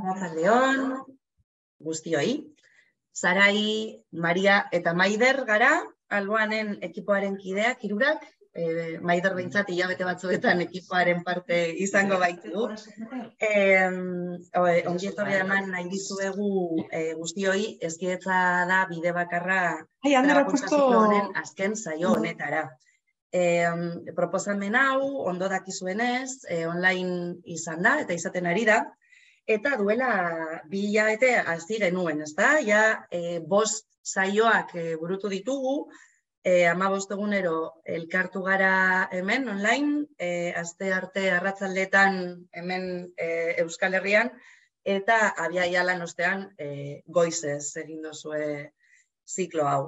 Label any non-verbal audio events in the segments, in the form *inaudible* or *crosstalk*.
Arratsaldeon guztioi. Sarai, Maria eta Maider gara Alboanen ekipoaren kideak irurak, e, eh, Maider beintzat ilabete batzuetan ekipoaren parte izango baitu, Eh, oi, eman nahi dizuegu e, eh, guztioi, ezkietza da bide bakarra. Ai, andera honen azken saio honetara. E, proposamen hau, ondo dakizuenez, e, online izan da, eta izaten ari da, eta duela bi hilabete hasi genuen, ez da? Ja, e, bost saioak e, burutu ditugu, e, ama egunero elkartu gara hemen online, e, azte arte arratzaldetan hemen e, Euskal Herrian, eta abiaialan ialan ostean e, goizez egin dozue ziklo hau.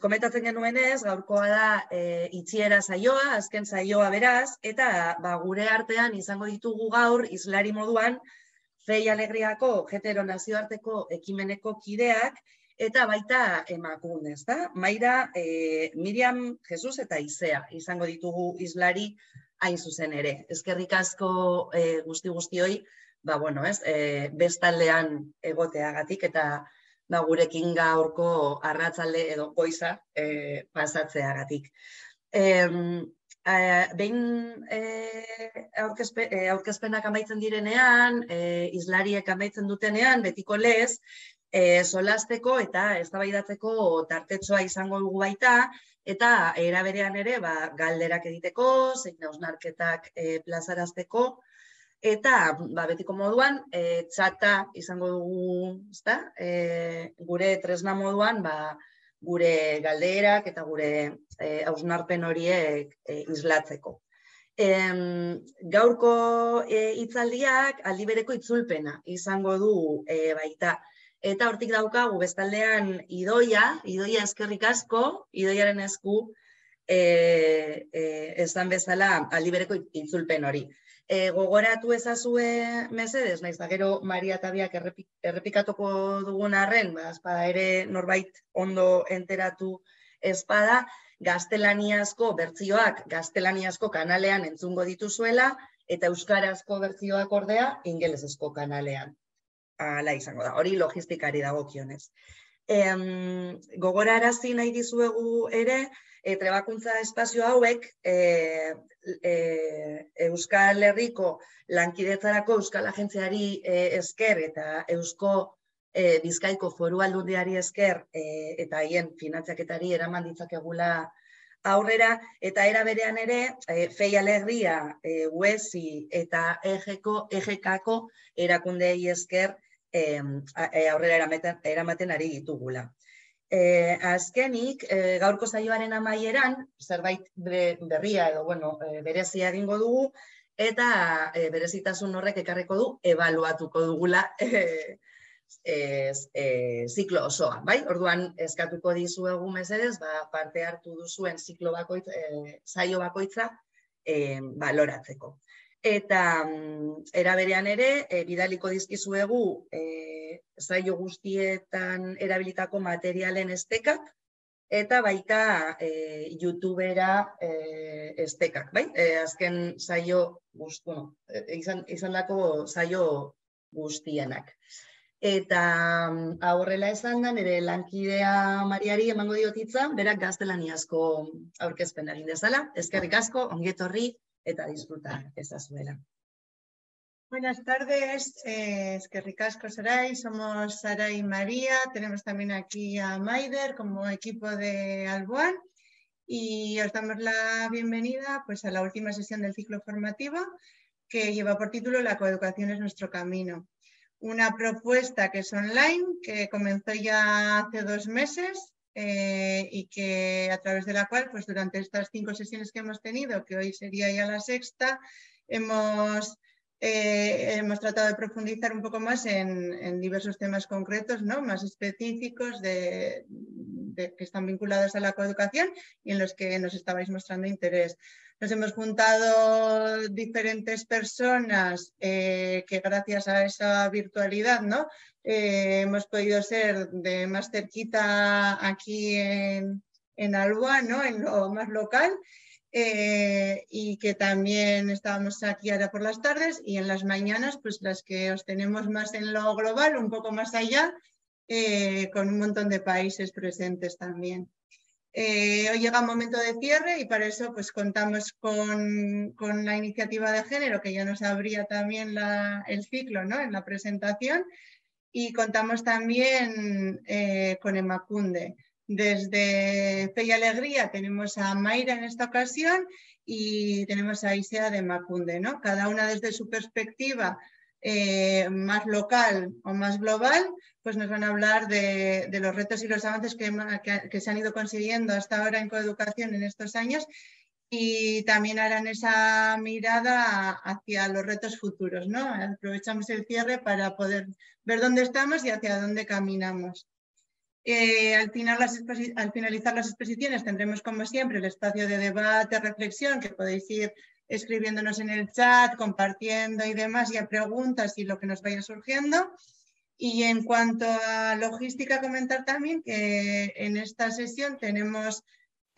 Kometatzen genuen ez, gaurkoa da eh, itxiera zaioa, azken zaioa beraz, eta ba, gure artean izango ditugu gaur, izlari moduan, fei alegriako jetero nazioarteko ekimeneko kideak, eta baita emakun, ez da? Maira, eh, Miriam, Jesus eta Izea izango ditugu islari hain zuzen ere. Ezkerrik asko eh, guzti-guztioi, ba bueno, ez, bestaldean egoteagatik eta ba, gurekin gaurko arratzalde edo goiza e, pasatzeagatik. Eh, behin e, aurkezpenak amaitzen direnean, e, izlariek amaitzen dutenean, betiko lez, e, solasteko eta eztabaidatzeko tartetsoa izango dugu baita, eta eraberean ere ba, galderak editeko, zein hausnarketak e, plazarazteko, Eta, ba, betiko moduan, e, txata izango dugu, ezta? E, gure tresna moduan, ba, gure galderak eta gure e, hausnarpen horiek e, izlatzeko. gaurko e, itzaldiak aldibereko itzulpena izango du e, baita. Eta hortik daukagu, bestaldean idoia, idoia eskerrik asko, idoiaren esku, e, e, bezala aldibereko itzulpen hori e, gogoratu ezazue mesedes, naiz da ba, gero Maria Tabiak errepik, errepikatuko dugun arren, ba, ere norbait ondo enteratu espada, gaztelaniazko bertzioak gaztelaniazko kanalean entzungo dituzuela, eta euskarazko bertzioak ordea ingelesezko kanalean. Ala izango da, hori logistikari dagokionez. Em, gogorarazi nahi dizuegu ere, e, trebakuntza espazio hauek e, Eh, Euskal Herriko lankidetzarako Euskal Agentziari eh, esker eta Eusko eh, Bizkaiko foru aldundiari esker eta haien finantzaketari eraman ditzakegula aurrera eta era berean ere e, Fei Alegria, UESI eta Ejeko Ejekako erakundeei esker aurrera eramaten, eramaten ari ditugula. Eh, azkenik, eh, gaurko zaioaren amaieran, zerbait berria edo, bueno, eh, berezia egingo dugu, eta berezitasun horrek ekarreko du, evaluatuko dugula *laughs* ziklo osoa, bai? Orduan, eskatuko dizu egu mesedez, ba, parte hartu duzuen ziklo bakoitza, zaio bakoitza, baloratzeko. Eta mm, eraberean ere, eh, bidaliko dizkizuegu e, eh, zaio guztietan erabilitako materialen estekak, eta baita eh, YouTubera estekak, bai? E, azken zaio guztu, bueno, izan, guztienak. Eta mm, aurrela esan da, nire lankidea Mariari emango diotitza, berak gaztelaniazko aurkezpen egin dezala. Ezkerrik asko, ongetorri, eta disfrutar esa suela. Buenas tardes, eh, es que ricasco Saray, somos Sara y María, tenemos también aquí a Maider como equipo de Alboan y os damos la bienvenida pues, a la última sesión del ciclo formativo que lleva por título La coeducación es nuestro camino. Una propuesta que es online, que comenzó ya hace dos meses eh, y que a través de la cual, pues durante estas cinco sesiones que hemos tenido, que hoy sería ya la sexta, hemos, eh, tratado de profundizar un poco más en, diversos temas concretos, ¿no? más específicos que están vinculados a la coeducación y en los que nos estabais mostrando interés. Nos hemos juntado diferentes personas eh, que gracias a esa virtualidad, ¿no? Eh, hemos podido ser de más cerquita aquí en, en en lo más local, eh, y que también estábamos aquí ahora por las tardes y en las mañanas, pues las que os tenemos más en lo global, un poco más allá, eh, con un montón de países presentes también. hoy llega un momento de cierre y para eso pues contamos con, la iniciativa de género que ya nos abría también el ciclo en la presentación y contamos también eh, con Emacunde. Desde Fe y Alegría tenemos a Mayra en esta ocasión y tenemos a Isea de Emacunde, ¿no? Cada una desde su perspectiva eh, más local o más global, pues nos van a hablar de, los retos y los avances que, se han ido consiguiendo hasta ahora en coeducación en estos años y también harán esa mirada hacia los retos futuros, ¿no? Aprovechamos el cierre para poder ver dónde estamos y hacia dónde caminamos. Eh, al, al, finalizar las exposiciones tendremos, como siempre, el espacio de debate, reflexión, que podéis ir escribiéndonos en el chat, compartiendo y demás, y a preguntas y lo que nos vaya surgiendo. Y en cuanto a logística, comentar también que en esta sesión tenemos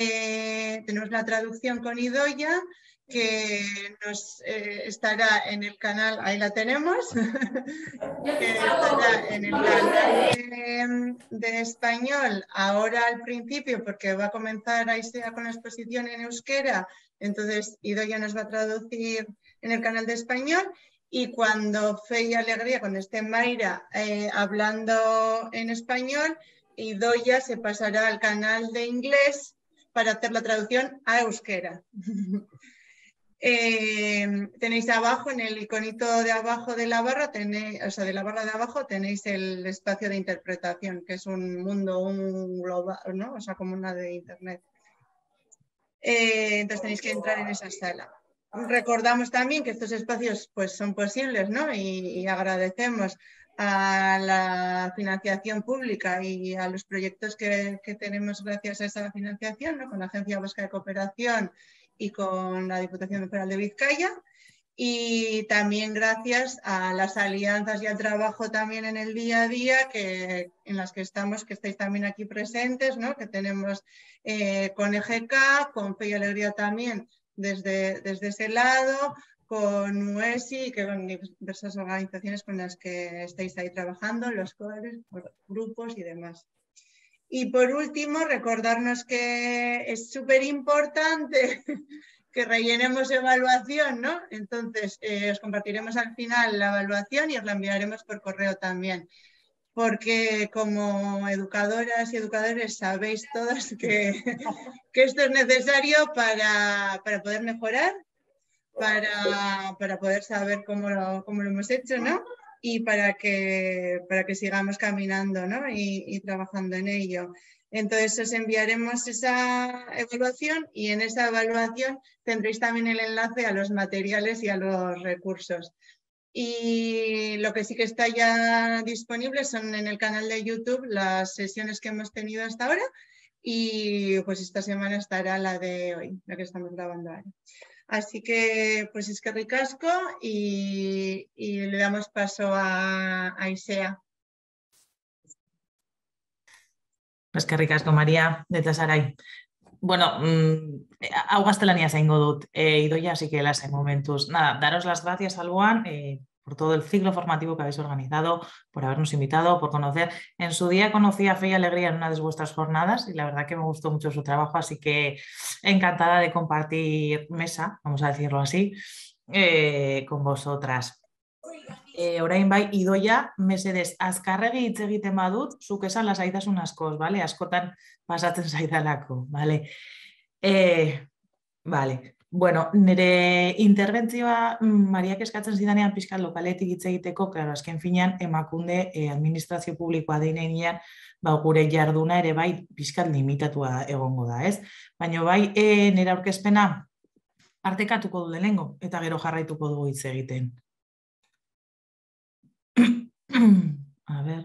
eh, tenemos la traducción con Idoya que nos eh, estará en el canal, ahí la tenemos, *laughs* en el canal de, español ahora al principio porque va a comenzar ahí sea con la exposición en euskera, entonces Idoya nos va a traducir en el canal de español y cuando Fe y Alegría, cuando esté Mayra eh, hablando en español, Idoya se pasará al canal de inglés para hacer la traducción a euskera. *laughs* Eh, tenéis abajo, en el iconito de abajo de la barra, tenéis, de la barra de abajo tenéis el espacio de interpretación, que es un mundo, un global, ¿no? O sea, como una de internet. Eh, entonces tenéis que entrar en esa sala. Recordamos también que estos espacios pues, son posibles ¿no? y agradecemos a la financiación pública y a los proyectos que, tenemos gracias a esa financiación, con la Agencia Vasca de Cooperación y con la Diputación Federal de Vizcaya. Y también gracias a las alianzas y al trabajo también en el día a día que, en las que estamos, que estáis también aquí presentes, ¿no? que tenemos eh, con EGK, con Fe y Alegría también desde, desde ese lado, con UESI y con diversas organizaciones con las que estáis ahí trabajando, los colegios, grupos y demás. Y por último, recordarnos que es súper importante *laughs* que rellenemos evaluación, ¿no? Entonces, eh, os compartiremos al final la evaluación y os la enviaremos por correo también. Porque como educadoras y educadores sabéis todas que, *laughs* esto es necesario para, para poder mejorar para, para poder saber cómo lo, cómo lo hemos hecho, ¿no? Y para que, para que sigamos caminando ¿no? y, y trabajando en ello. Entonces os enviaremos esa evaluación y en esa evaluación tendréis también el enlace a los materiales y a los recursos. Y lo que sí que está ya disponible son en el canal de YouTube las sesiones que hemos tenido hasta ahora y pues esta semana estará la de hoy, la que estamos grabando ahora. Así que, pues es que ricasco y, le damos paso a, Isea. Pues que ricasco, María de Tasaray. Bueno, mm, aguas hau en Godot he e, idoia, así que las en momentos. Nada, daros las gracias, a e, eh, por todo el ciclo formativo que habéis organizado, por habernos invitado, por conocer. En su día conocí a Fe y Alegría en una de vuestras jornadas y la verdad que me gustó mucho su trabajo, así que encantada de compartir mesa, vamos a decirlo así, eh, con vosotras. Eh, orain bai, idoia, mesedez, azkarregi hitz egiten badut, zuk esan ¿vale? askoz, vale Askotan pasatzen *laughs* zaidalako, vale eh, Vale. Bueno, nire interventzioa mm, Mariak eskatzen zidanean pixkal lokaletik hitz egiteko, claro, azken finean emakunde eh, administrazio publikoa deinean ba, gure jarduna ere bai pixkat limitatua egongo da, ez? Baina bai, e, nire aurkezpena artekatuko du lehenengo eta gero jarraituko dugu hitz egiten. *clears throat* A ber,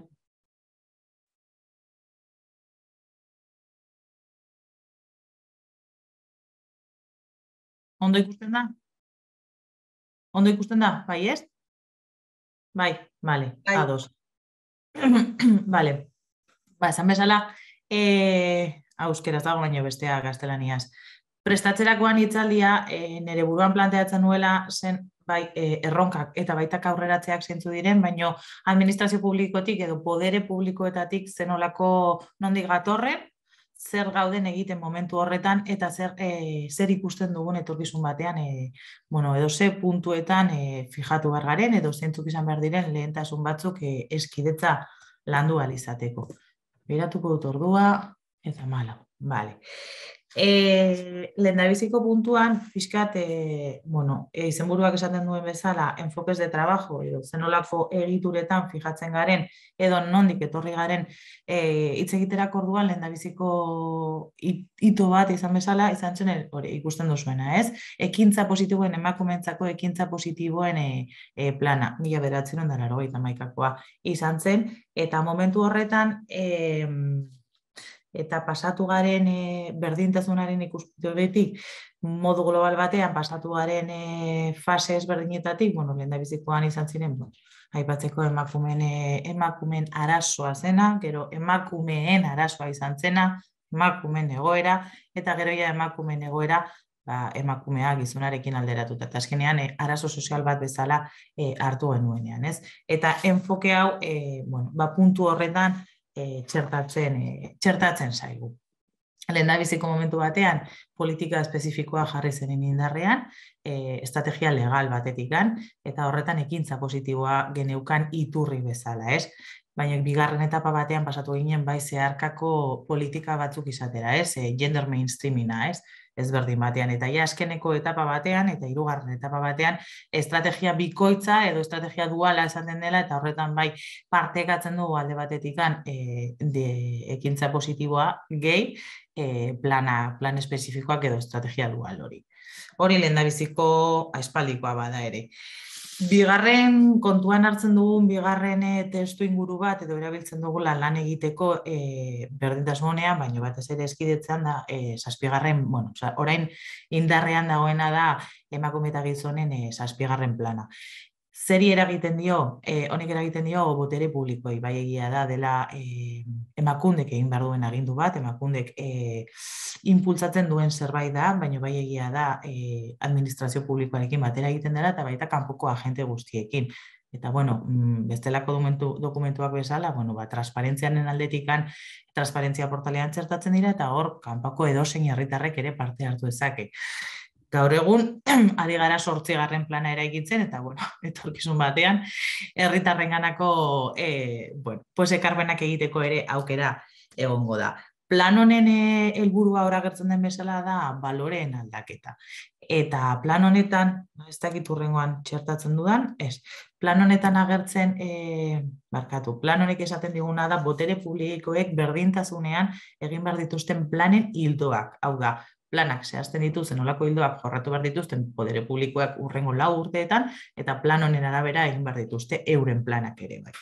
Ondo ikusten da? Ondo ikusten da, bai ez? Bai, bale, bai. ados. bale, *clears throat* ba, esan bezala, e, eh, auskeraz dago baino bestea gaztelaniaz. Prestatzerakoan hitzaldia e, eh, nire buruan planteatzen nuela zen bai, e, erronkak eta baitak aurreratzeak zentzu diren, baino administrazio publikotik edo podere publikoetatik zenolako nondik gatorren, zer gauden egiten momentu horretan eta zer, eh, zer ikusten dugun etorkizun batean, e, bueno, edo ze puntuetan eh, fijatu behar edo zentzuk izan behar diren lehentasun batzuk eskidetza landu alizateko. Beratuko dut ordua, eta mala, bale. Eh, puntuan fiskat eh, bueno, eh, izenburuak esaten duen bezala enfokes de trabajo edo zenolako egituretan fijatzen garen edo nondik etorri garen eh hitz egiterak orduan lenda hito bat izan bezala izan zen hori ikusten duzuena, ez? Ekintza positiboen emakumentzako, ekintza positiboen eh e, plana 1991 maikakoa izan zen eta momentu horretan eh eta pasatu garen e, berdintasunaren ikuspuntutik modu global batean pasatu garen e, fase ezberdinetatik, bueno, lenda bizikoan izan ziren, bueno, aipatzeko emakumeen e, emakumeen arazoa zena, gero emakumeen arazoa izan zena, emakumeen egoera eta gero ja emakumeen egoera ba, emakumea gizonarekin alderatuta. Eta azkenean, e, arazo sozial bat bezala hartu genuenean, ez? Eta enfoke hau, e, bueno, ba, puntu horretan, e, txertatzen, e, txertatzen zaigu. Lehen momentu batean, politika espezifikoa jarri zen indarrean, e, estrategia legal batetik gan, eta horretan ekintza positiboa geneukan iturri bezala, ez? baina bigarren etapa batean pasatu ginen bai zeharkako politika batzuk izatera, ez? E, gender mainstreamina, ez? ezberdin batean. Eta ja azkeneko etapa batean eta hirugarren etapa batean estrategia bikoitza edo estrategia duala esaten dela eta horretan bai partekatzen dugu alde batetikan e, de, ekintza positiboa gehi e, plana, plan espezifikoak edo estrategia dual hori. Hori lehendabiziko aspaldikoa bada ere. Bigarren kontuan hartzen dugun bigarren eh, testu inguru bat edo erabiltzen dugu lan egiteko e, berdintasunean, baina batez ere eskidetzen da e, eh, saspigarren, bueno, orain indarrean dagoena da emakumeta gizonen e, saspigarren plana. Zeri eragiten dio, eh, honek eragiten dio, botere publikoi, bai egia da, dela eh, emakundek egin behar duen agindu bat, emakundek eh, impulsatzen duen zerbait da, baina bai egia da, eh, administrazio publikoarekin batera egiten dela, eta baita kanpoko agente guztiekin. Eta, bueno, mm, bestelako dokumentu, dokumentuak bezala, bueno, ba, transparentzianen aldetikan, transparentzia portalean txertatzen dira, eta hor, kanpako edozein herritarrek ere parte hartu ezake gaur egun *clears throat* ari gara sortzigarren plana eraikitzen eta bueno, *laughs* etorkizun batean herritarrenganako eh bueno, pues ekarbenak egiteko ere aukera egongo da. Plan honen eh, helburua ora agertzen den bezala da baloreen aldaketa. Eta plan honetan, ez dakit urrengoan txertatzen dudan, ez, plan honetan agertzen, e, barkatu, plan honek esaten diguna da, botere publikoek berdintasunean egin behar dituzten planen hildoak. Hau da, planak zehazten dituzten olako hildoak jorratu behar dituzten podere publikoak urrengo lau urteetan, eta plan honen arabera egin behar dituzte euren planak ere bai.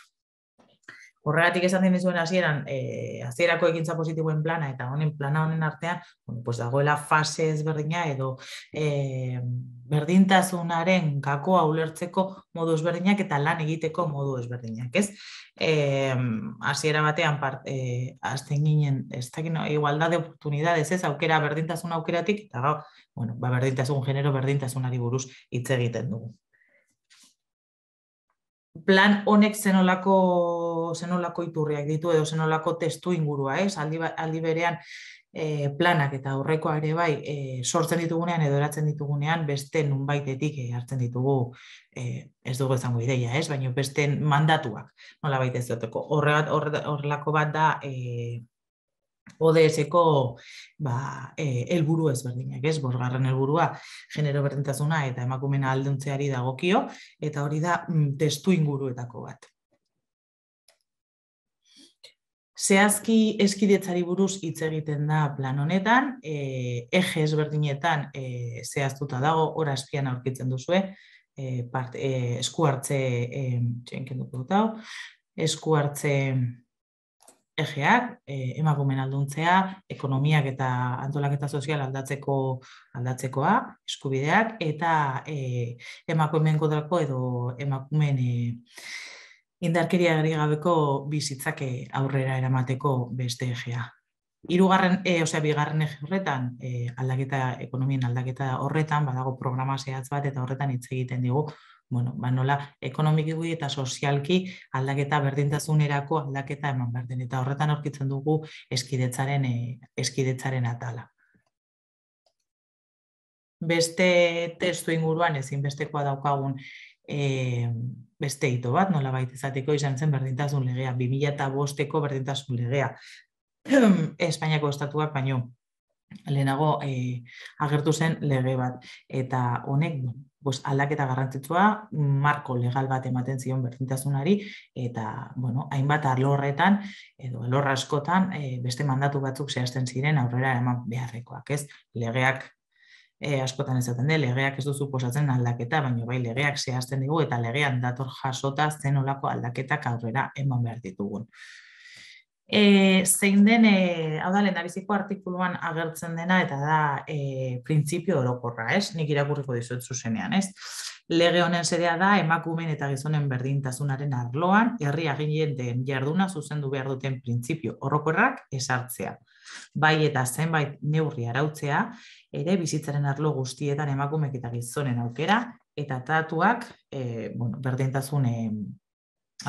Horregatik esan zen dizuen hasieran, eh, hasierako ekintza positiboen plana eta honen plana honen artean, bueno, pues dagoela fase ezberdina edo eh, berdintasunaren gakoa ulertzeko modu ezberdinak eta lan egiteko modu ezberdinak, ez? Eh, hasiera batean part eh azten ginen eztekin igualdad de oportunidades, ez aukera berdintasun aukeratik eta gau, bueno, ba berdintasun genero berdintasunari buruz hitz egiten dugu plan honek zenolako iturriak ditu edo zenolako testu ingurua, ez? Aldi, ba, aldi berean e, planak eta aurrekoa ere bai e, sortzen ditugunean edo eratzen ditugunean beste nunbaitetik eh, hartzen ditugu e, ez dugu izango ideia, ez? Baino beste mandatuak nola baita ez dutuko. Horrelako bat da e, ODS-eko ba, e, elburu ezberdinak, ez, borgarren elburua, genero berdintasuna eta emakumena alduntzeari dagokio, eta hori da mm, testu inguruetako bat. Zehazki eskidetzari buruz hitz egiten da plan honetan, e, eje ezberdinetan e, zehaztuta dago, ora azpian aurkitzen duzue, e, part, e, esku hartze, e, txenken dut dut hau, esku hartze, egeak, e, eh, emakumen alduntzea, ekonomiak eta antolaketa sozial aldatzeko aldatzekoa, eskubideak, eta e, eh, emakumen kodrako edo emakumen e, eh, indarkeria gari gabeko bizitzak aurrera eramateko beste egea. Irugarren, e, osea, bigarren ege horretan, e, aldaketa, ekonomien aldaketa horretan, badago programa zehatz bat, eta horretan hitz egiten digu, bueno, ba, nola ekonomikigui eta sozialki aldaketa berdintasunerako aldaketa eman berden. Eta horretan aurkitzen dugu eskidetzaren, eh, eskidetzaren atala. Beste testu inguruan bestekoa daukagun e, beste hito bat, nola baita izateko izan zen berdintasun legea, 2005-eko berdintasun legea. *clears throat* Espainiako estatuak baino lehenago e, agertu zen lege bat. Eta honek, bos, aldaketa garrantzitsua, marko legal bat ematen zion berdintasunari eta bueno, hainbat alorretan, edo alor askotan, e, beste mandatu batzuk zehazten ziren aurrera eman beharrekoak, ez? Legeak e, askotan ezaten de, legeak ez duzu posatzen aldaketa, baina bai legeak zehazten digu eta legean dator jasota zen olako aldaketak aurrera eman behar ditugun e, zein den e, hau da biziko artikuluan agertzen dena eta da e, printzipio orokorra, ez? Nik irakurriko dizuet zuzenean, ez? Lege honen zerea da emakumen eta gizonen berdintasunaren arloan herri aginen den jarduna zuzendu behar duten printzipio orokorrak esartzea. Bai eta zenbait neurri arautzea ere bizitzaren arlo guztietan emakumek eta gizonen aukera eta tatuak e, bueno, berdintasunen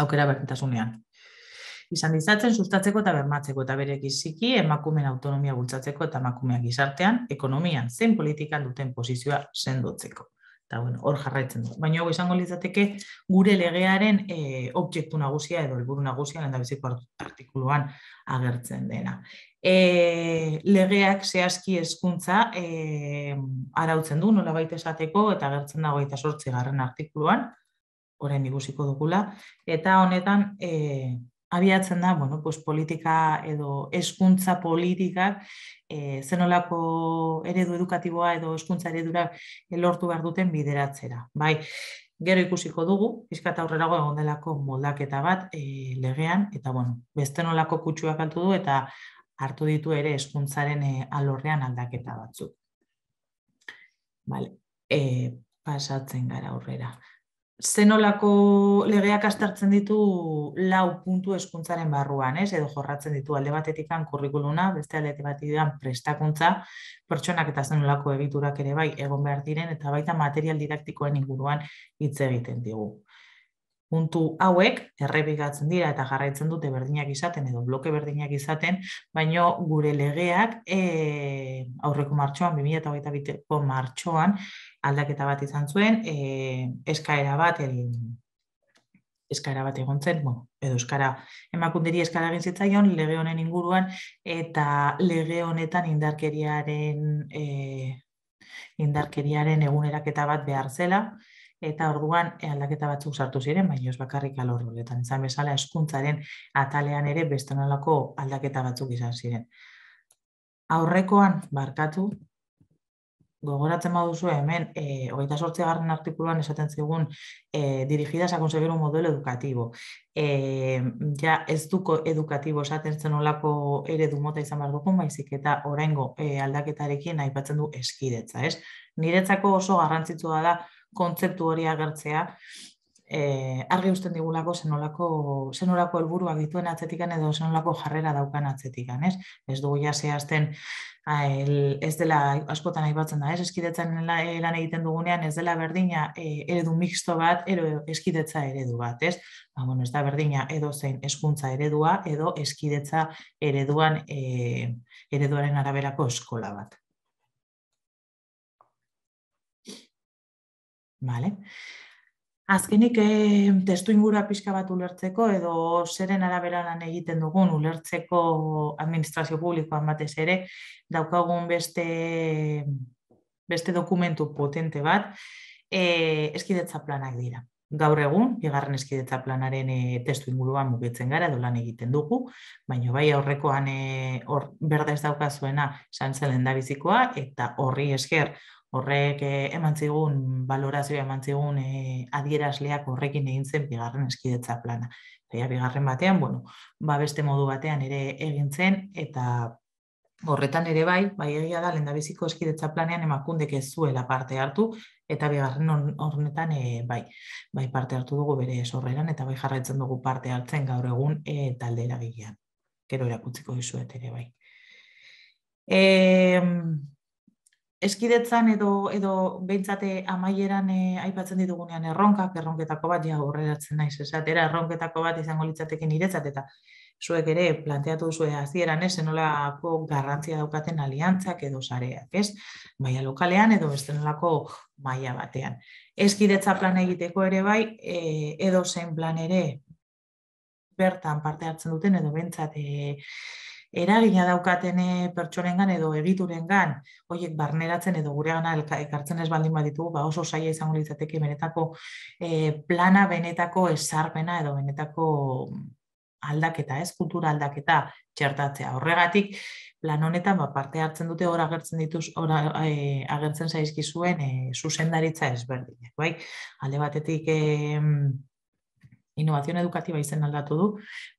aukera berdintasunean izan dizatzen sustatzeko eta bermatzeko eta bere giziki emakumen autonomia bultzatzeko eta emakumeak gizartean ekonomian zen politikan duten posizioa sendotzeko. Eta bueno, hor jarraitzen du. Baina hau izango litzateke gure legearen e, objektu nagusia edo helburu nagusia lenda biziko artikuluan agertzen dena. E, legeak zehazki hezkuntza e, arautzen du nola baita esateko eta agertzen dago eta sortzi artikuluan, orain ikusiko dugula, eta honetan e, abiatzen da, bueno, pues politika edo eskuntza politika, e, zenolako eredu edukatiboa edo eskuntza eredura eh, lortu behar duten bideratzera. Bai, gero ikusiko dugu, pizkata aurrerago egon delako moldaketa bat e, legean, eta bueno, beste nolako kutsuak altu du eta hartu ditu ere eskuntzaren alorrean aldaketa batzuk. Bale, e, pasatzen gara aurrera zenolako legeak astartzen ditu lau puntu eskuntzaren barruan, ez? Edo jorratzen ditu alde batetik kurrikuluna, beste alde batetik prestakuntza, pertsonak eta zenolako ebiturak ere bai egon behar diren eta baita material didaktikoen inguruan hitz egiten digu puntu hauek errepikatzen dira eta jarraitzen dute berdinak izaten edo bloke berdinak izaten, baino gure legeak e, aurreko martxoan, 2008ko martxoan aldaketa bat izan zuen, eh, eskaera bat egin eskaera bat egon zen, bueno, edo eskara emakunderi eskara zitzaion, lege honen inguruan, eta lege honetan indarkeriaren e, indarkeriaren eguneraketa bat behar zela, eta orduan eh, aldaketa batzuk sartu ziren, baina ez bakarrik alor horretan. Zan bezala, eskuntzaren atalean ere beste nolako aldaketa batzuk izan ziren. Aurrekoan, barkatu, gogoratzen baduzu hemen, eh, hogeita sortze artikuluan esaten zigun e, dirigidas a conseguir un modelo educativo. E, ja ez duko edukatibo esaten zen olako ere du mota izan behar dugu, maizik eta oraingo e, aldaketarekin aipatzen du eskidetza, ez? Niretzako oso garrantzitsua da kontzeptu hori agertzea, e, argi usten digulako zenolako, zenolako elburua dituen atzetikan edo zenolako jarrera daukan atzetikan, ez? Ez dugu ja zehazten, ez dela askotan aipatzen da, ez? Eskidetzen eh, lan egiten dugunean, ez dela berdina eh, eredu mixto bat, ero eskidetza eredu bat, ez? Ba, bueno, ez da berdina edo zein eskuntza eredua, edo eskidetza ereduan, e, ereduaren araberako eskola bat. Vale. Azkenik, eh, testu ingura pixka bat ulertzeko, edo zeren arabera lan egiten dugun ulertzeko administrazio publikoan batez ere, daukagun beste, beste dokumentu potente bat, eh, eskidetza dira. Gaur egun, bigarren eskidetza planaren eh, testu inguruan mugitzen gara, edo lan egiten dugu, baina bai aurrekoan eh, berda ez daukazuena, sanzelen da eta horri esker horrek eh, eman zigun, valorazioa eman zigun eh, adierazleak horrekin egin zen bigarren eskidetza plana. Eta bigarren batean, bueno, ba beste modu batean ere egin zen, eta horretan ere bai, bai egia da, lenda biziko eskidetza planean emakundek ez zuela parte hartu, eta bigarren horretan eh, bai, bai parte hartu dugu bere esorreran, eta bai jarraitzen dugu parte hartzen gaur egun e, talde gilean. Kero erakutziko dizuet ere bai. Eh, eskidetzan edo edo beintzate eh, amaieran eh, aipatzen ditugunean erronkak erronketako bat ja aurreratzen naiz esatera erronketako bat izango litzateke niretzat eta zuek ere planteatu zuen hasieran ez garrantzia daukaten aliantzak edo sareak, ez? Maia lokalean edo beste nolako maila batean. Eskidetza plan egiteko ere bai, eh, edo zen plan ere bertan parte hartzen duten edo beintzat eragina daukaten eh, pertsonengan edo egiturengan hoiek barneratzen edo guregana ekartzen ez baldin baditu, ba oso saia izango litzateke benetako e, plana benetako esarpena edo benetako aldaketa, ez kultura aldaketa txertatzea. Horregatik plan honetan ba, parte hartzen dute hor agertzen dituz ora e, eh, agertzen saizki zuen e, zuzendaritza ezberdinak, bai. Alde batetik e, inovazio edukatiba izen aldatu du,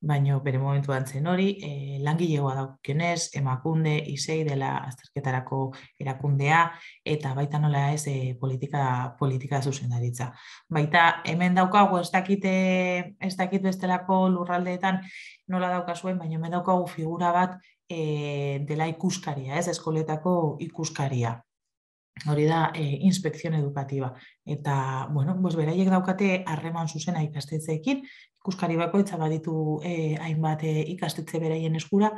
baina bere momentu zen hori, eh, langilegoa daukionez, emakunde, isei dela azterketarako erakundea, eta baita nola ez eh, politika, politika zuzendaritza. Baita, hemen daukagu ez eh, ez dakit bestelako lurraldeetan nola daukazuen, baina hemen daukagu figura bat dela ikuskaria, ez, eskoletako ikuskaria hori da e, inspekzion edukatiba. Eta, bueno, beraiek daukate harreman zuzena ikastetzeekin, ikuskari bakoitza baditu e, hainbat e, ikastetze beraien eskura,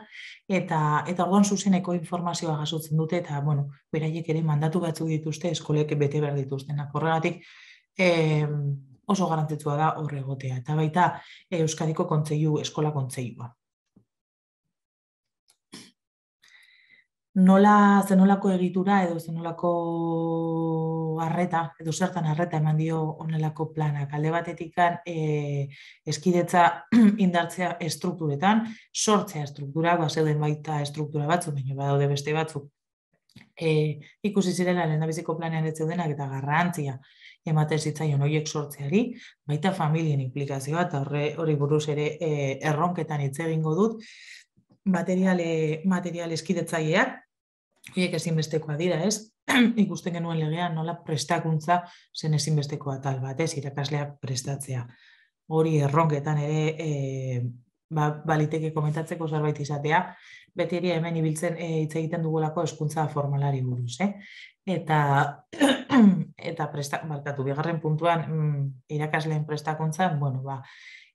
eta, eta orduan zuzeneko informazioa jasotzen dute, eta, bueno, beraiek ere mandatu batzuk dituzte eskolek bete behar Horregatik, e, oso garantitzua da horregotea. Eta baita e, Euskadiko kontzeiu, eskola kontzeiua. nola zenolako egitura edo zenolako arreta edo zertan arreta eman dio onelako planak. Alde batetik kan eh, eskidetza *clears throat* indartzea estrukturetan, sortzea estruktura, bazeuden baita estruktura batzu, baina badaude beste batzuk. E, ikusi zirela lehenabiziko planean ez zeudenak eta garrantzia ematen zitzaion horiek sortzeari, baita familien implikazioa eta hori buruz ere eh, erronketan hitz egingo dut materiale, materiale eskidetzaileak, hiek ezinbestekoa dira, ez? *clears throat* Ikusten genuen legea nola prestakuntza zen ezinbestekoa tal bat, ez? Irakasleak prestatzea. Hori erronketan ere e, ba, baliteke komentatzeko zerbait izatea, beti ere hemen ibiltzen eh, hitz egiten dugulako hezkuntza formalari buruz, eh? Eta *clears throat* eta prestak, markatu bigarren puntuan mm, irakasleen prestakuntza, bueno, ba,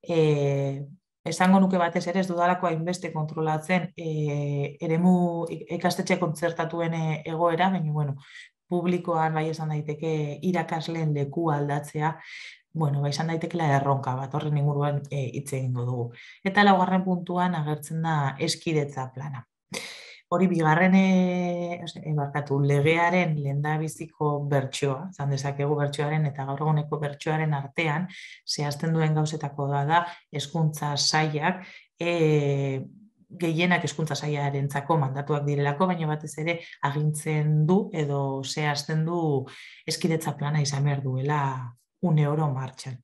e, esango nuke batez ere ez dudalako hainbeste kontrolatzen e, eremu ikastetxe kontzertatuen eh, egoera, baina bueno, publikoan bai esan daiteke irakasleen deku aldatzea, bueno, bai esan daiteke la erronka bat horren inguruan eh, hitze e, egingo dugu. Eta laugarren puntuan agertzen da eskidetza plana hori bigarren e, barkatu legearen lendabiziko bertsoa, zan dezakegu bertsoaren eta gaur eguneko bertsoaren artean zehazten duen gauzetako da da hezkuntza saiak e, eh, gehienak hezkuntza saiarentzako mandatuak direlako, baina batez ere agintzen du edo zehazten du eskidetza plana izan behar duela une oro martxan.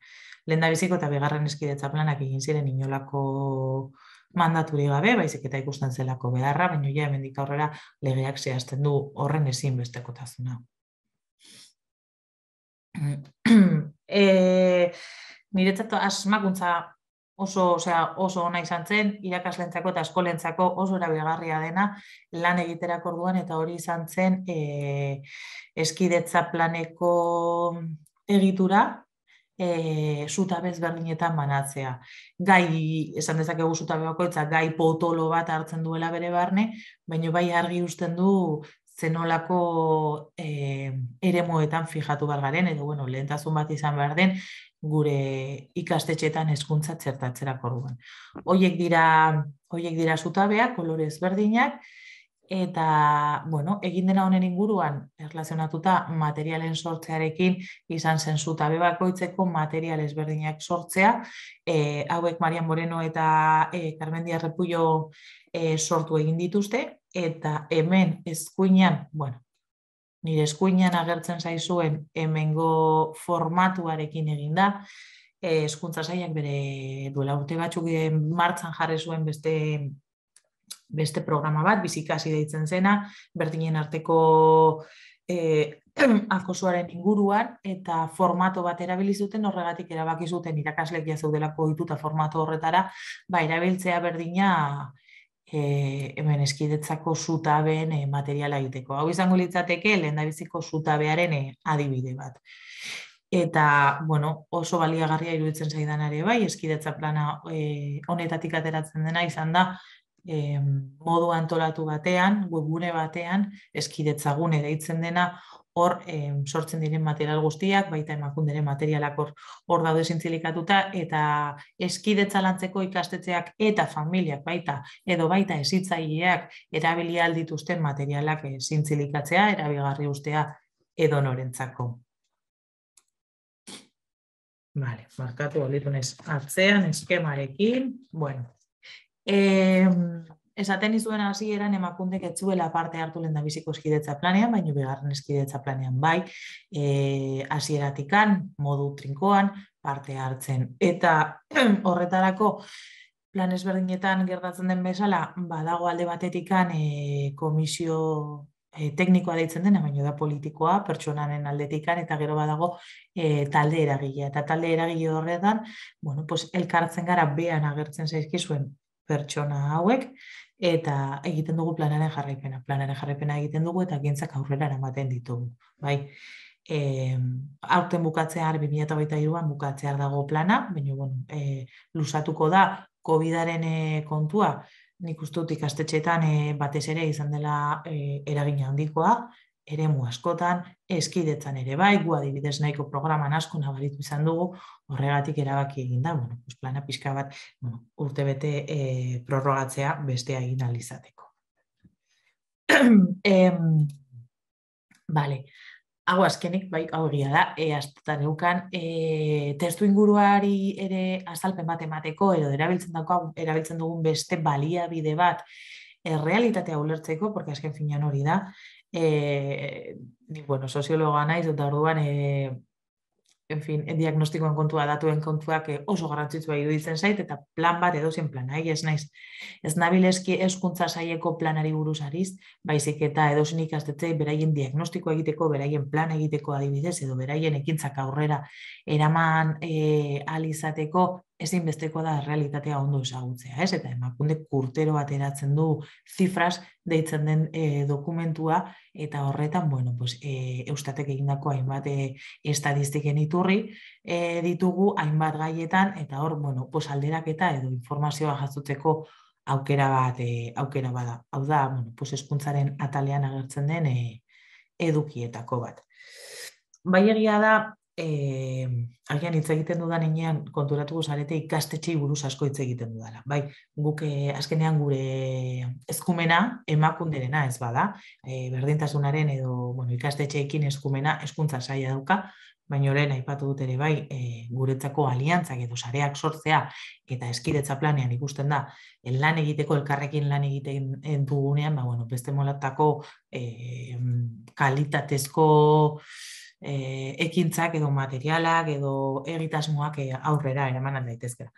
Lendabiziko eta bigarren eskidetza planak egin ziren inolako mandaturi gabe, baizik eta ikusten zelako beharra, baina ja hemendik aurrera legeak zehazten du horren ezin bestekotasuna. *clears throat* eh, niretzat asmakuntza oso, osea, oso ona izan zen, irakaslentzako eta askolentzako oso erabilgarria dena lan egiterak orduan eta hori izan zen e, eskidetza planeko egitura, e, zutabez berdinetan banatzea. Gai, esan dezakegu zutabe bakoetza, gai potolo bat hartzen duela bere barne, baina bai argi usten du zenolako e, ere moetan fijatu bar garen, edo, bueno, lehentazun bat izan behar den, gure ikastetxetan hezkuntza zertatzerak orduan. Hoiek dira, dira zutabeak, kolorez berdinak, eta, bueno, egin dena honen inguruan, erlazionatuta materialen sortzearekin, izan zen tabebako bakoitzeko material ezberdinak sortzea, e, hauek Marian Moreno eta e, Carmen Diarrepullo e, eh, sortu egin dituzte, eta hemen eskuinan, bueno, nire eskuinan agertzen zaizuen hemengo formatuarekin egin da, eskuntza zaiak bere duela urte batzuk martzan jarrezuen zuen beste beste programa bat, bizikasi deitzen zena, berdinen arteko e, akosuaren *clears throat* inguruan, eta formato bat erabili zuten horregatik erabaki zuten irakaslek jazudelako dituta formato horretara, ba, erabiltzea berdina e, hemen eskidetzako zutabeen e, materiala egiteko. Hau izango litzateke, lehen da biziko zutabearen e, adibide bat. Eta, bueno, oso baliagarria iruditzen zaidan ere bai, eskidetza plana e, honetatik ateratzen dena izan da, modu antolatu batean, webgune batean, eskidetzagune deitzen dena, hor sortzen diren material guztiak, baita emakundere materialak hor, daude zintzilikatuta, eta eskidetzalantzeko lantzeko ikastetzeak eta familiak baita, edo baita ezitzaileak erabili aldituzten materialak e, zintzilikatzea, erabigarri ustea edo norentzako. Vale, markatu balitunez atzean, eskemarekin, bueno, e, esaten izuen hasi eran emakundek etzuela parte hartu lehen da biziko eskidetza planean, baino begarren eskidetza planean bai, e, asieratikan, modu trinkoan, parte hartzen. Eta *clears throat* horretarako, plan ezberdinetan gertatzen den bezala, badago alde batetikan e, komisio e, teknikoa deitzen den, baina da politikoa, pertsonanen aldetikan, eta gero badago e, talde eragilea. Eta talde eragile horretan, bueno, pues, elkartzen gara bean agertzen zaizkizuen pertsona hauek, eta egiten dugu planaren jarraipena, planaren jarraipena egiten dugu, eta gintzak aurrela eramaten ditugu, bai. E, aurten bukatzea har 2023an bukatzear dago plana, baina bueno, e, eh, lusatuko da Covidaren e, kontua. Nik dut ikastetxeetan e, batez ere izan dela e, eragina handikoa, eremu askotan, eskidetzan ere bai, gu adibidez nahiko programan asko nabaritu izan dugu, horregatik erabaki egin da, bueno, pues plana pixka bat bueno, urte bete e, prorrogatzea beste egin alizateko. e, *clears throat* vale, hau azkenik, bai, hau egia da, e, eh, astetan eukan, e, eh, testu inguruari ere azalpen bat emateko, edo erabiltzen, dako, erabiltzen dugun beste baliabide bat, errealitatea ulertzeko, porque azken finan hori da, e, ni bueno, soziologa naiz eta orduan e, en fin, diagnostikoen kontua datuen kontua eh, oso garrantzitsua iruditzen zait eta plan bat edo zen plana ez naiz. Ez nabileski hezkuntza saieko planari buruz ariz, baizik eta edo zen ikastetzei beraien diagnostiko egiteko, beraien plan egiteko adibidez edo beraien ekintzak aurrera eraman eh alizateko ezinbesteko da realitatea ondo ezagutzea, ez? Eta emakunde kurtero ateratzen du zifras deitzen den e, dokumentua eta horretan, bueno, pues, e, eustatek egindako hainbat e, iturri e, ditugu hainbat gaietan eta hor, bueno, pues, alderak eta edo informazioa jazutzeko aukera bat, e, aukera bada. Hau da, bueno, pues, eskuntzaren atalean agertzen den e, edukietako bat. Bai egia da, e, agian hitz egiten dudan enean konturatu zarete ikastetxei buruz asko hitz egiten dudala. Bai, guk eh, azkenean gure eskumena emakunderena ez bada, e, berdintasunaren edo bueno, ikastetxeekin eskumena eskuntza saia dauka, baina lehen aipatu dut ere bai, e, guretzako aliantzak edo sareak sortzea eta eskidetza planean ikusten da, lan egiteko, elkarrekin lan egiten dugunean, ba, bueno, beste molatako e, kalitatezko e, ekintzak edo materialak edo egitasmoak e, aurrera eramanan daitezke.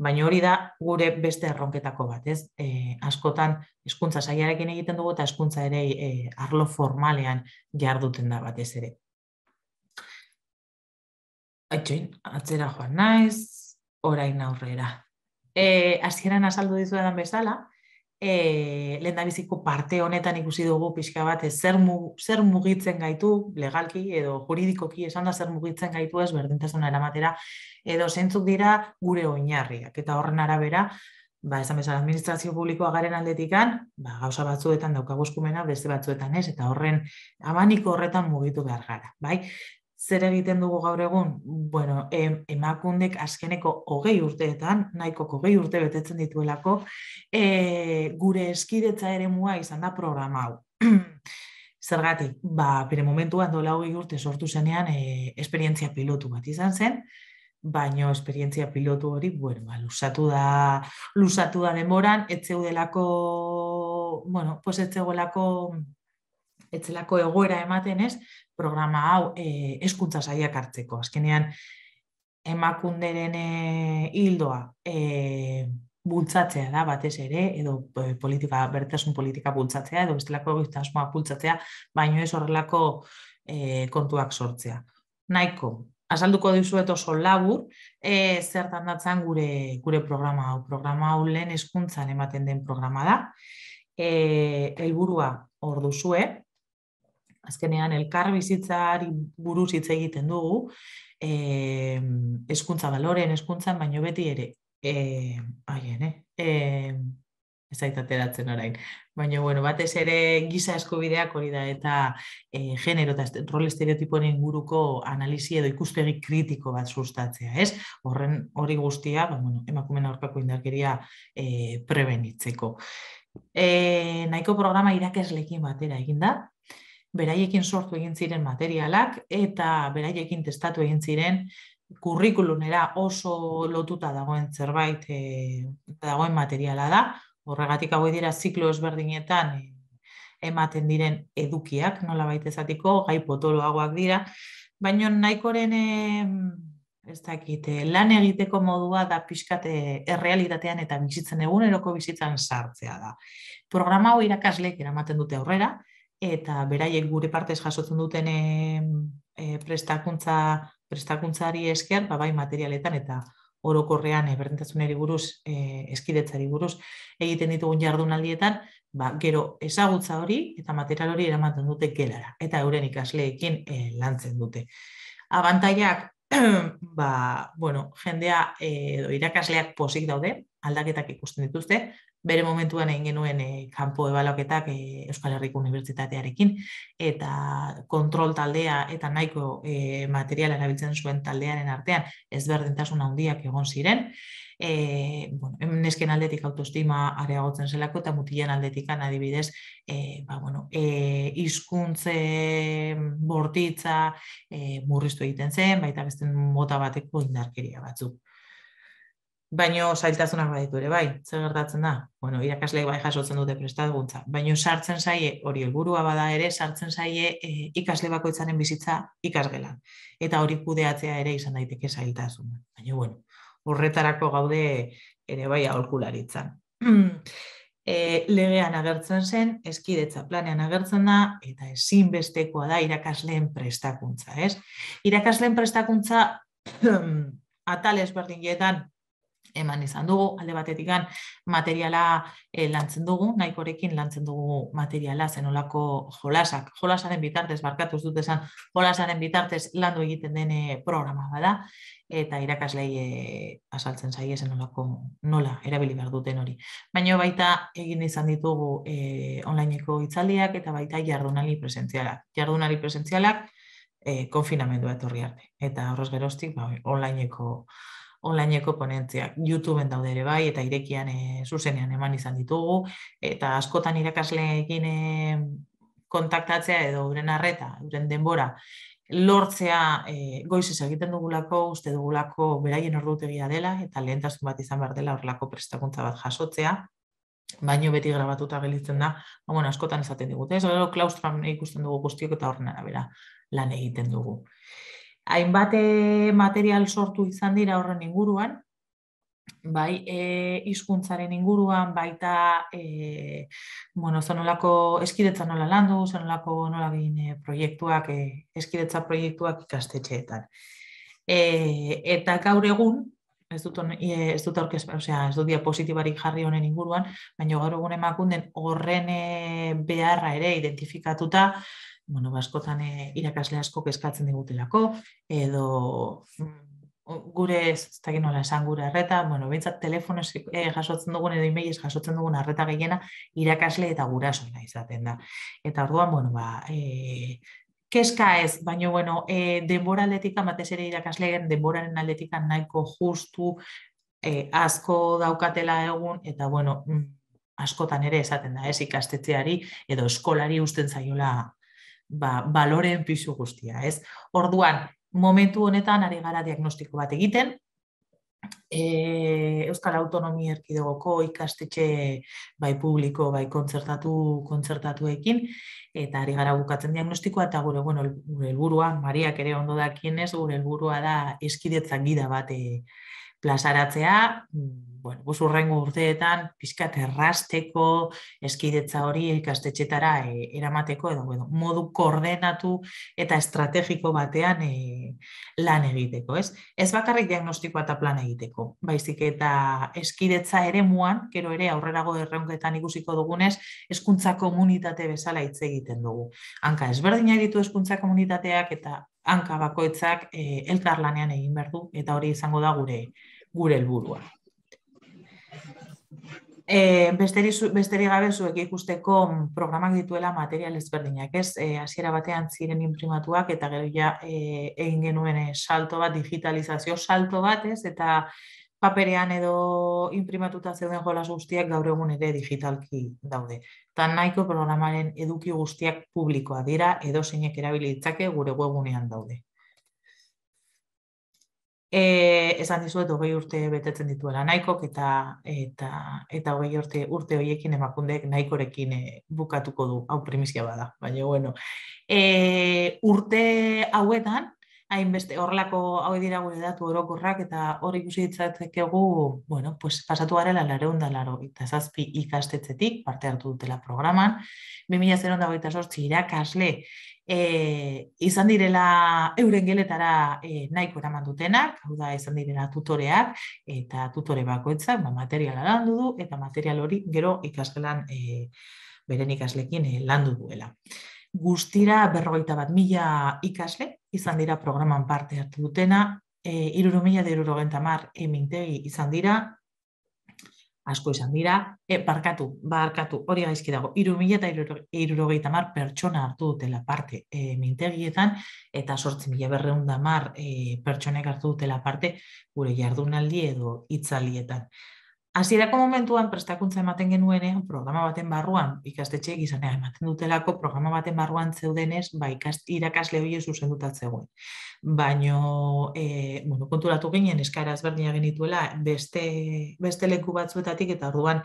Baina hori da gure beste erronketako bat, ez? E, askotan hezkuntza saiarekin egiten dugu eta hezkuntza ere e, arlo formalean jarduten da batez ere. Aitzen, atzera joan naiz, orain aurrera. Eh, hasieran azaldu dizuetan bezala, e, lehen da biziko parte honetan ikusi dugu pixka bat, ez zer, zer mugitzen gaitu, legalki edo juridikoki esan da zer mugitzen gaitu ez berdintasuna eramatera, edo zentzuk dira gure oinarriak, eta horren arabera, Ba, esan bezala, administrazio publikoa garen aldetikan, ba, gauza batzuetan eskumena, beste batzuetan ez, eta horren amaniko horretan mugitu behar gara. Bai? zer egiten dugu gaur egun? Bueno, em, emakundek azkeneko hogei urteetan, nahiko hogei urte betetzen dituelako, e, gure eskidetza ere mua izan da programa hau. *clears throat* Zergatik, ba, pire momentuan dola hogei urte sortu zenean e, esperientzia pilotu bat izan zen, baino esperientzia pilotu hori, bueno, ba, lusatu da, lusatu da demoran, etzeudelako, bueno, pues etzegoelako etzelako egoera ematen ez, programa hau e, eh, eskuntza zaiak hartzeko. Azkenean, emakunderen hildoa eh, e, eh, bultzatzea da batez ere, edo politika, bertasun politika bultzatzea, edo bestelako gizta bultzatzea, baino ez horrelako e, kontuak sortzea. Naiko, azalduko dizuet oso labur, e, zertan datzan gure, gure programa hau. Programa hau lehen eskuntzan ematen den programa da. E, elburua hor azkenean elkar bizitzari buruz hitz egiten dugu, eh, eskuntza baloren, eskuntzan, baino beti ere, eh, aien, eh, eh, ez aitateratzen orain, baina bueno, batez ere giza eskubideak hori da, eta eh, genero eta rol estereotipoen buruko analisi edo ikuspegi kritiko bat sustatzea, ez? Horren hori guztia, ba, bueno, emakumen aurkako indarkeria eh, prebenitzeko. Eh, nahiko programa irakaslekin batera eginda beraiekin sortu egin ziren materialak eta beraiekin testatu egin ziren kurrikulunera oso lotuta dagoen zerbait e, dagoen materiala da. Horregatik hau dira ziklo ezberdinetan eh, ematen diren edukiak, nola baitezatiko, gai potoloagoak dira, baino nahikoren e, ez eh, lan egiteko modua da pixkate errealitatean eta bizitzen eguneroko bizitzan sartzea da. Programa hau irakasleek eramaten dute aurrera, eta beraiek gure partez jasotzen duten e, e, prestakuntza prestakuntzari esker, ba bai materialetan eta orokorrean e, berdintasunari buruz, e, eskidetzari buruz egiten ditugun jardunaldietan, ba gero ezagutza hori eta material hori eramaten dute gelara eta euren ikasleekin e, lantzen dute. Abantaiak, *clears throat* ba, bueno, jendea edo irakasleak posik daude, aldaketak ikusten dituzte, bere momentuan egin genuen eh, kanpo ebaloketak eh, Euskal Herriko Unibertsitatearekin, eta kontrol taldea eta nahiko e, eh, material erabiltzen zuen taldearen artean ezberdintasun handiak egon ziren, e, bueno, nesken aldetik autoestima areagotzen zelako eta mutilen aldetik adibidez e, ba, bueno, e, izkuntze bortitza murriztu egiten zen, baita beste mota bateko indarkeria batzuk. Baino zailtasunak baditu ere, bai, zer gertatzen da? Bueno, irakasleek bai jasotzen dute prestatuguntza. Baino sartzen zaie, hori helburua bada ere, sartzen zaie eh, ikasle bakoitzaren bizitza ikasgelan. Eta hori kudeatzea ere izan daiteke zailtasun. Baino, bueno, horretarako gaude ere bai aholkularitzan. *clears throat* e, eh, legean agertzen zen, eskidetza planean agertzen da, eta ezinbestekoa da irakasleen prestakuntza, ez? Irakasleen prestakuntza *clears throat* atal ezberdinetan eman izan dugu, alde batetikan materiala e, lantzen dugu, nahikorekin lantzen dugu materiala zenolako jolasak. Jolasaren bitartez, barkatu dut esan, jolasaren bitartez landu egiten dene eh, programa bada, eta irakaslei e, eh, asaltzen zaie zenolako nola, erabili behar duten hori. Baina baita egin izan ditugu e, onlineko itzaldiak eta baita jardunali presentzialak. Jardunali presentzialak e, konfinamendua etorri arte. Eta horrez geroztik, ba, onlineko onlineko ponentziak. YouTubeen daude ere bai eta irekian e, zuzenean eman izan ditugu eta askotan irakasleekin kontaktatzea edo uren arreta, uren denbora lortzea e, eh, goiz ez egiten dugulako, uste dugulako beraien ordutegia dela eta lehentasun bat izan behar dela horrelako prestakuntza bat jasotzea baino beti grabatuta gelitzen da, ba bueno, askotan esaten digute, ez gero klaustran ikusten dugu guztiok eta horren arabera lan egiten dugu hainbat eh, material sortu izan dira horren inguruan, bai e, eh, izkuntzaren inguruan, baita e, bueno, eskidetza nola landu, zanolako nola proiektuak, eskidetza proiektuak ikastetxeetan. E, eta gaur egun, ez dut, ez dut aurkez, osea, ez dut diapositibarik jarri honen inguruan, baina gaur egun emakunden horren beharra ere identifikatuta, bueno, baskotan ba, e, eh, irakasle asko kezkatzen digutelako, edo mm, gure ez, ez da nola esan gure arreta, bueno, bintzat eh, jasotzen dugun edo imeiz jasotzen dugun arreta gehiena irakasle eta gurasoena izaten da. Eta orduan, bueno, ba, e, eh, keska ez, baina, bueno, e, denbora aldetika, batez ere irakasleen denboraren aldetika nahiko justu e, asko daukatela egun, eta, bueno, mm, askotan ere esaten da, ez ikastetzeari edo eskolari usten zaiola ba, baloren pisu guztia, ez? Orduan, momentu honetan ari gara diagnostiko bat egiten, e, Euskal Autonomia Erkidegoko ikastetxe bai publiko, bai kontzertatu kontzertatuekin eta ari gara bukatzen diagnostikoa eta gure bueno, gure helburua Mariak ere ondo dakien ez, gure helburua da eskidetzan gida bat eh plazaratzea, mm, bueno, buzurrengo urteetan, pizkat errasteko, eskidetza hori ikastetxetara e, eramateko, edo, bueno, modu koordenatu eta estrategiko batean e, lan egiteko, ez? Ez bakarrik diagnostikoa eta plan egiteko, baizik eta eskidetza ere muan, kero ere aurrera goda erreunketan ikusiko dugunez, eskuntza komunitate bezala hitz egiten dugu. Hanka, ezberdinak ditu eskuntza komunitateak eta hanka bakoitzak e, eh, elkar egin behar du eta hori izango da gure gure helburua. E, eh, besteri, besteri gabe zuek ikusteko programak dituela material ezberdinak ez eh, hasiera batean ziren inprimatuak eta gero ja e, egin genuen salto bat digitalizazio salto bat ez eta paperean edo imprimatuta zeuden jolas guztiak gaur egun ere digitalki daude. Eta nahiko programaren eduki guztiak publikoa dira edo zeinek erabilitzake gure webunean daude. E, esan dizuet hogei urte betetzen dituela nahikok eta eta eta hogei urte urte hoiekin emakundeek nahikorekin eh, bukatuko du hau primizia bada baina bueno e, urte hauetan hainbeste horrelako hau dira gure datu orokorrak eta hori ikusi ditzatekegu, bueno, pues pasatu garela lareun da laro, eta zazpi ikastetzetik parte hartu dutela programan, 2000 eta irakasle e, izan direla euren geletara e, nahiko eraman dutenak, hau da izan direla tutoreak eta tutore bakoetzak, ba, materiala landu du eta material hori gero ikastelan e, eh, beren ikaslekin e, landu duela guztira berrogeita bat mila ikasle izan dira programan parte hartu dutena, e, iruru mila mar emintegi izan dira, asko izan dira, e, barkatu, barkatu, hori gaizki dago, iru mila eta mar pertsona hartu dutela parte e, mintegietan, eta sortzi mila berreun mar e, pertsonek hartu dutela parte gure jardunaldi edo itzalietan. Hasierako momentuan prestakuntza ematen genuenean programa baten barruan ikastetxe gizanean ematen dutelako programa baten barruan zeudenez ba irakasle hoe zu zegoen. Baino eh bueno, konturatu ginen eskara ezberdina genituela beste beste leku batzuetatik eta orduan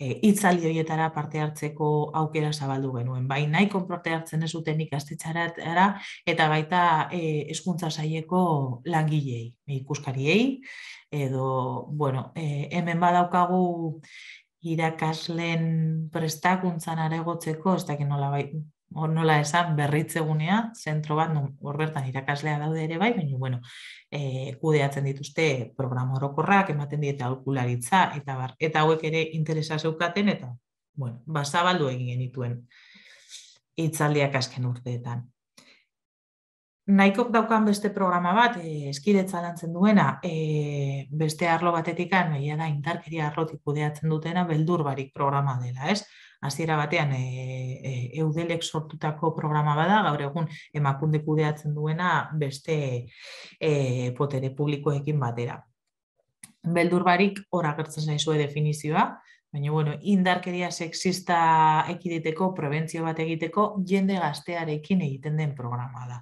eh hitzaldi hoietara parte hartzeko aukera zabaldu genuen. Bai, nahi konprote hartzen ez zuten ikastetxaratara eta baita eh hezkuntza saileko langileei, ikuskariei, edo, bueno, e, hemen badaukagu irakasleen prestakuntzan aregotzeko, ez dakit nola bai, hor nola esan berritzegunea, zentro bat hor bertan irakaslea daude ere bai, baina bueno, e, kudeatzen dituzte programa orokorrak ematen diete alkularitza, eta bar, eta hauek ere interesa zeukaten eta bueno, basabaldu egin genituen itzaldiak asken urteetan. Naikok daukan beste programa bat, e, lantzen duena, e, beste arlo batetik anoia da indarkeria arrotik kudeatzen dutena beldur barik programa dela, ez? Hasiera batean e, e, eudelek sortutako programa bada, gaur egun emakunde kudeatzen duena beste e, potere publikoekin batera. Beldur barik hor zaizue definizioa, Baina, bueno, indarkeria sexista ekiditeko, prebentzio bat egiteko, jende gaztearekin egiten den programa da.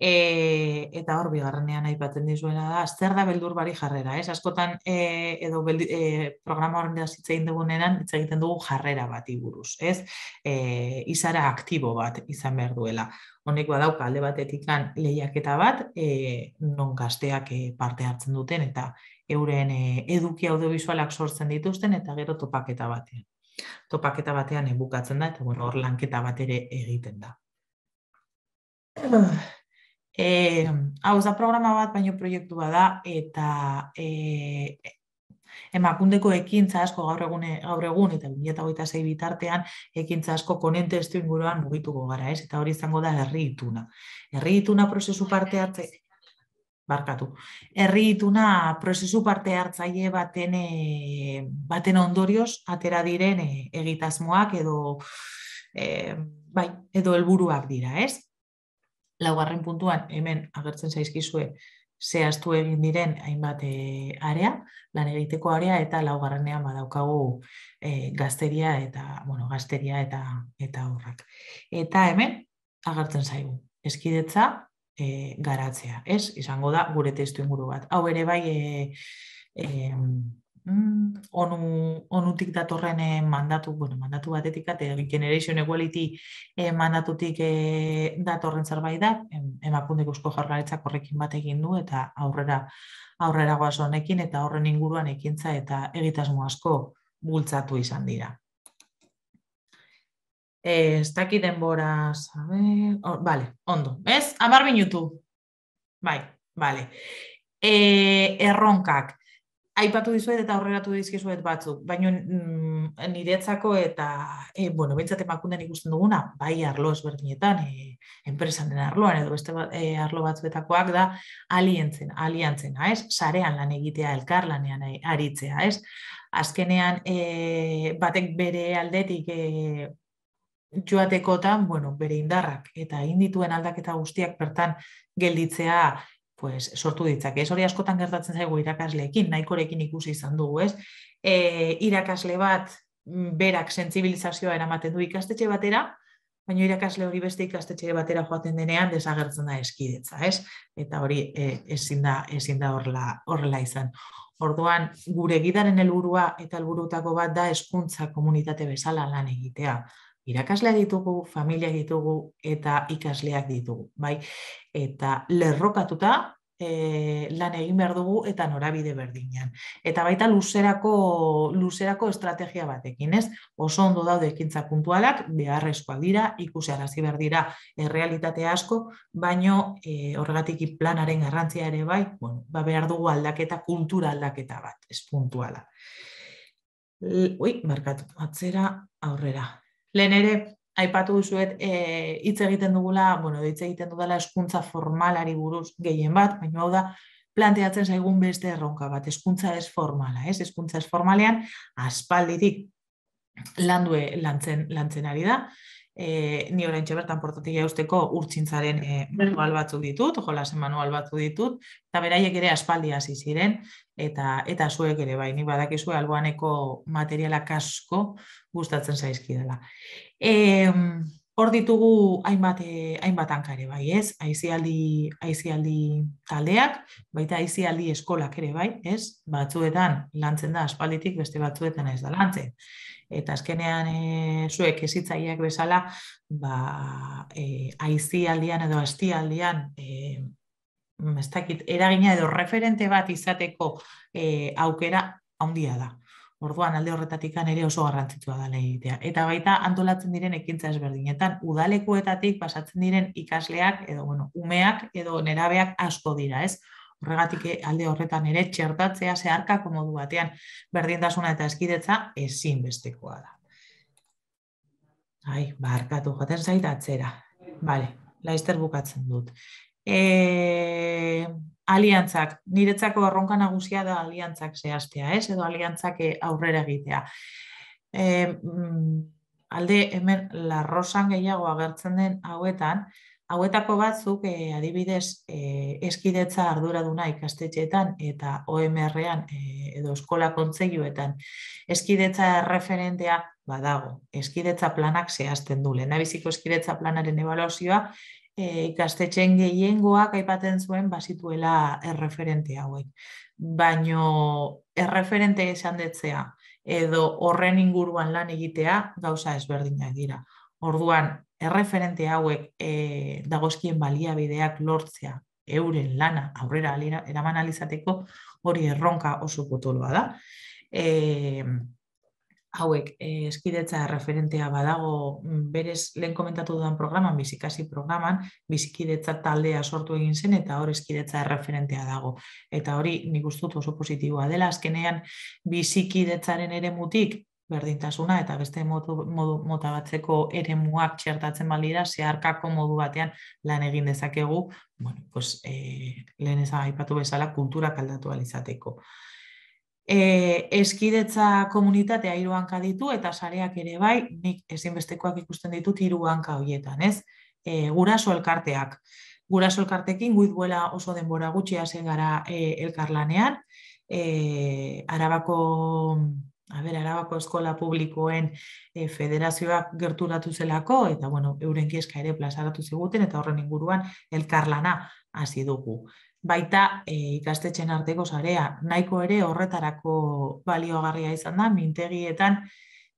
E, eta hor bigarrenean aipatzen dizuela da zer da beldur bari jarrera, ez? Askotan e, edo beldi, eh, programa horren da hitz egin dugunean hitz egiten dugu jarrera bati buruz, ez? E, izara aktibo bat izan behar duela. Honek badauka alde batetik kan lehiaketa bat, e, non gazteak parte hartzen duten eta euren e, eduki audiovisualak sortzen dituzten eta gero topaketa batean. Topaketa batean ebukatzen da eta bueno, hor lanketa bat ere egiten da. *sighs* e, ez da programa bat, baino proiektu da, eta e, eh, emakundeko ekintza asko gaur egun gaur egun eta 2026 bitartean ekintza asko konente estu inguruan mugituko gara, ez? Eta hori izango da herri ituna. Herri ituna prozesu parte hartze barkatu. Herri ituna prozesu parte hartzaile baten e, baten ondorioz atera diren eh, egitasmoak edo e, bai, edo helburuak dira, ez? laugarren puntuan hemen agertzen zaizkizue zehaztu egin diren hainbat e, area, lan egiteko area eta laugarrenean badaukagu e, gazteria eta, bueno, gazteria eta eta horrak. Eta hemen agertzen zaigu, eskidetza e, eh, garatzea, ez? Izango da gure testu inguru bat. Hau ere bai e, e, Mm, onu, onutik datorren eh, mandatu, bueno, mandatu batetik, eta eh, Generation Equality eh, mandatutik eh, datorren zerbait da, em, emakunde guzko jarraritzak horrekin bat egin du, eta aurrera aurrera honekin, eta horren inguruan ekintza eta egitasmo asko bultzatu izan dira. ez dakit denbora, vale, ondo, ez? Amar minutu. Bai, vale. E, erronkak, aipatu dizuet eta aurreratu dizkizuet batzuk, baina mm, niretzako eta, e, bueno, bentsat emakunden ikusten duguna, bai arlo ezberdinetan, e, enpresan den arloan edo beste bat, e, arlo batzuetakoak da alientzen, aliantzena, ez? Sarean lan egitea, elkar lanean e, aritzea, ez? Azkenean, e, batek bere aldetik e, joatekotan, bueno, bere indarrak eta indituen aldaketa guztiak bertan gelditzea pues, sortu ditzake. Ez hori askotan gertatzen zaigu irakasleekin, nahikorekin ikusi izan dugu, ez? E, irakasle bat mm, berak sentzibilizazioa eramaten du ikastetxe batera, baina irakasle hori beste ikastetxe batera joaten denean desagertzen da eskidetza, ez? Eta hori e, ezin da, ezin da horrela, izan. Orduan, gure gidaren helburua eta helburutako bat da hezkuntza komunitate bezala lan egitea irakasleak ditugu, familia ditugu eta ikasleak ditugu, bai? Eta lerrokatuta e, lan egin behar dugu eta norabide berdinean. Eta baita luzerako, luzerako estrategia batekin, ez? Oso ondo daude ekintza puntualak, beharrezkoa dira, ikusi arazi dira errealitate asko, baino e, horregatik planaren garrantzia ere bai, bueno, ba behar dugu aldaketa, kultura aldaketa bat, ez puntuala. ui, markatu, atzera, aurrera, Lehen ere, aipatu duzuet, eh, hitz egiten dugula, bueno, hitz egiten dugula eskuntza formalari buruz gehien bat, baina hau da, planteatzen zaigun beste erronka bat, eskuntza ez formala, ez? Eskuntza ez formalean, aspalditik, landue lantzen, lantzen ari da, eh ni orain bertan portatik jausteko urtzintzaren e, bai. manual batzuk ditut, jolase manual batzu ditut, eta beraiek ere aspaldi hasi ziren, eta eta zuek ere bai, ni badakizue alboaneko materialak asko gustatzen zaizkidela. Eh hor ditugu hainbat e, hainbat ankare bai, ez? Aizialdi aizialdi taldeak, baita aizialdi eskolak ere bai, ez? Batzuetan lantzen da aspalditik, beste batzuetan ez da lantzen eta azkenean e, zuek ezitzaileak bezala ba e, eh, aizialdian edo astialdian e, eh, ez dakit, eragina edo referente bat izateko e, aukera handia da. Orduan, alde horretatik ere oso garrantzitsua da lehitea. Eta baita, antolatzen diren ekintza ezberdinetan, udalekuetatik pasatzen diren ikasleak, edo, bueno, umeak, edo nerabeak asko dira, ez? Horregatik eh, alde horretan ere txertatzea zeharka komodu batean berdintasuna eta eskidetza ezin bestekoa da. Ai, barkatu jaten zaita atzera. Bale, laizter bukatzen dut. E, aliantzak, niretzako erronka nagusia da aliantzak zehaztea, ez? Edo aliantzak eh, aurrera egitea. E, alde hemen larrosan gehiago agertzen den hauetan, Hauetako batzuk eh, adibidez eh, eskidetza arduraduna ikastetxeetan eta OMR-ean eh, edo eskola kontzeioetan eskidetza referentea badago. Eskidetza planak zehazten du. Lehenabiziko eskidetza planaren evaluazioa eh, ikastetxeen gehiengoak aipaten zuen bazituela erreferente hauek. Baino erreferente esan detzea edo horren inguruan lan egitea gauza ezberdinak dira. Orduan, erreferente hauek e, dagozkien baliabideak lortzea euren lana aurrera eraman alizateko hori erronka oso potoloa da. E, hauek eskidetza eh, erreferentea badago mm, berez lehen komentatu duan programan, bizikasi programan, bisikidetza taldea sortu egin zen eta hor eskidetza erreferentea dago. Eta hori nik ustut oso positiboa dela, azkenean bisikidetzaren ere mutik berdintasuna eta beste modu, modu mota batzeko eremuak txertatzen balira zeharkako modu batean lan egin dezakegu, bueno, pues, e, lehen ez aipatu bezala kultura kaldatu alizateko. E, eh, eskidetza komunitatea hiru hanka ditu eta sareak ere bai, nik ezinbestekoak ikusten ditut hiru hanka hoietan, ez? E, guraso elkarteak. Guraso elkartekin guit duela oso denbora gutxi hasen gara e, elkarlanean. E, arabako a ber, Arabako Eskola Publikoen e, federazioak gerturatu zelako, eta, bueno, euren kieska ere plazaratu ziguten, eta horren inguruan elkarlana hasi dugu. Baita, e, eh, ikastetxen arteko zarea, nahiko ere horretarako balioagarria izan da, mintegietan,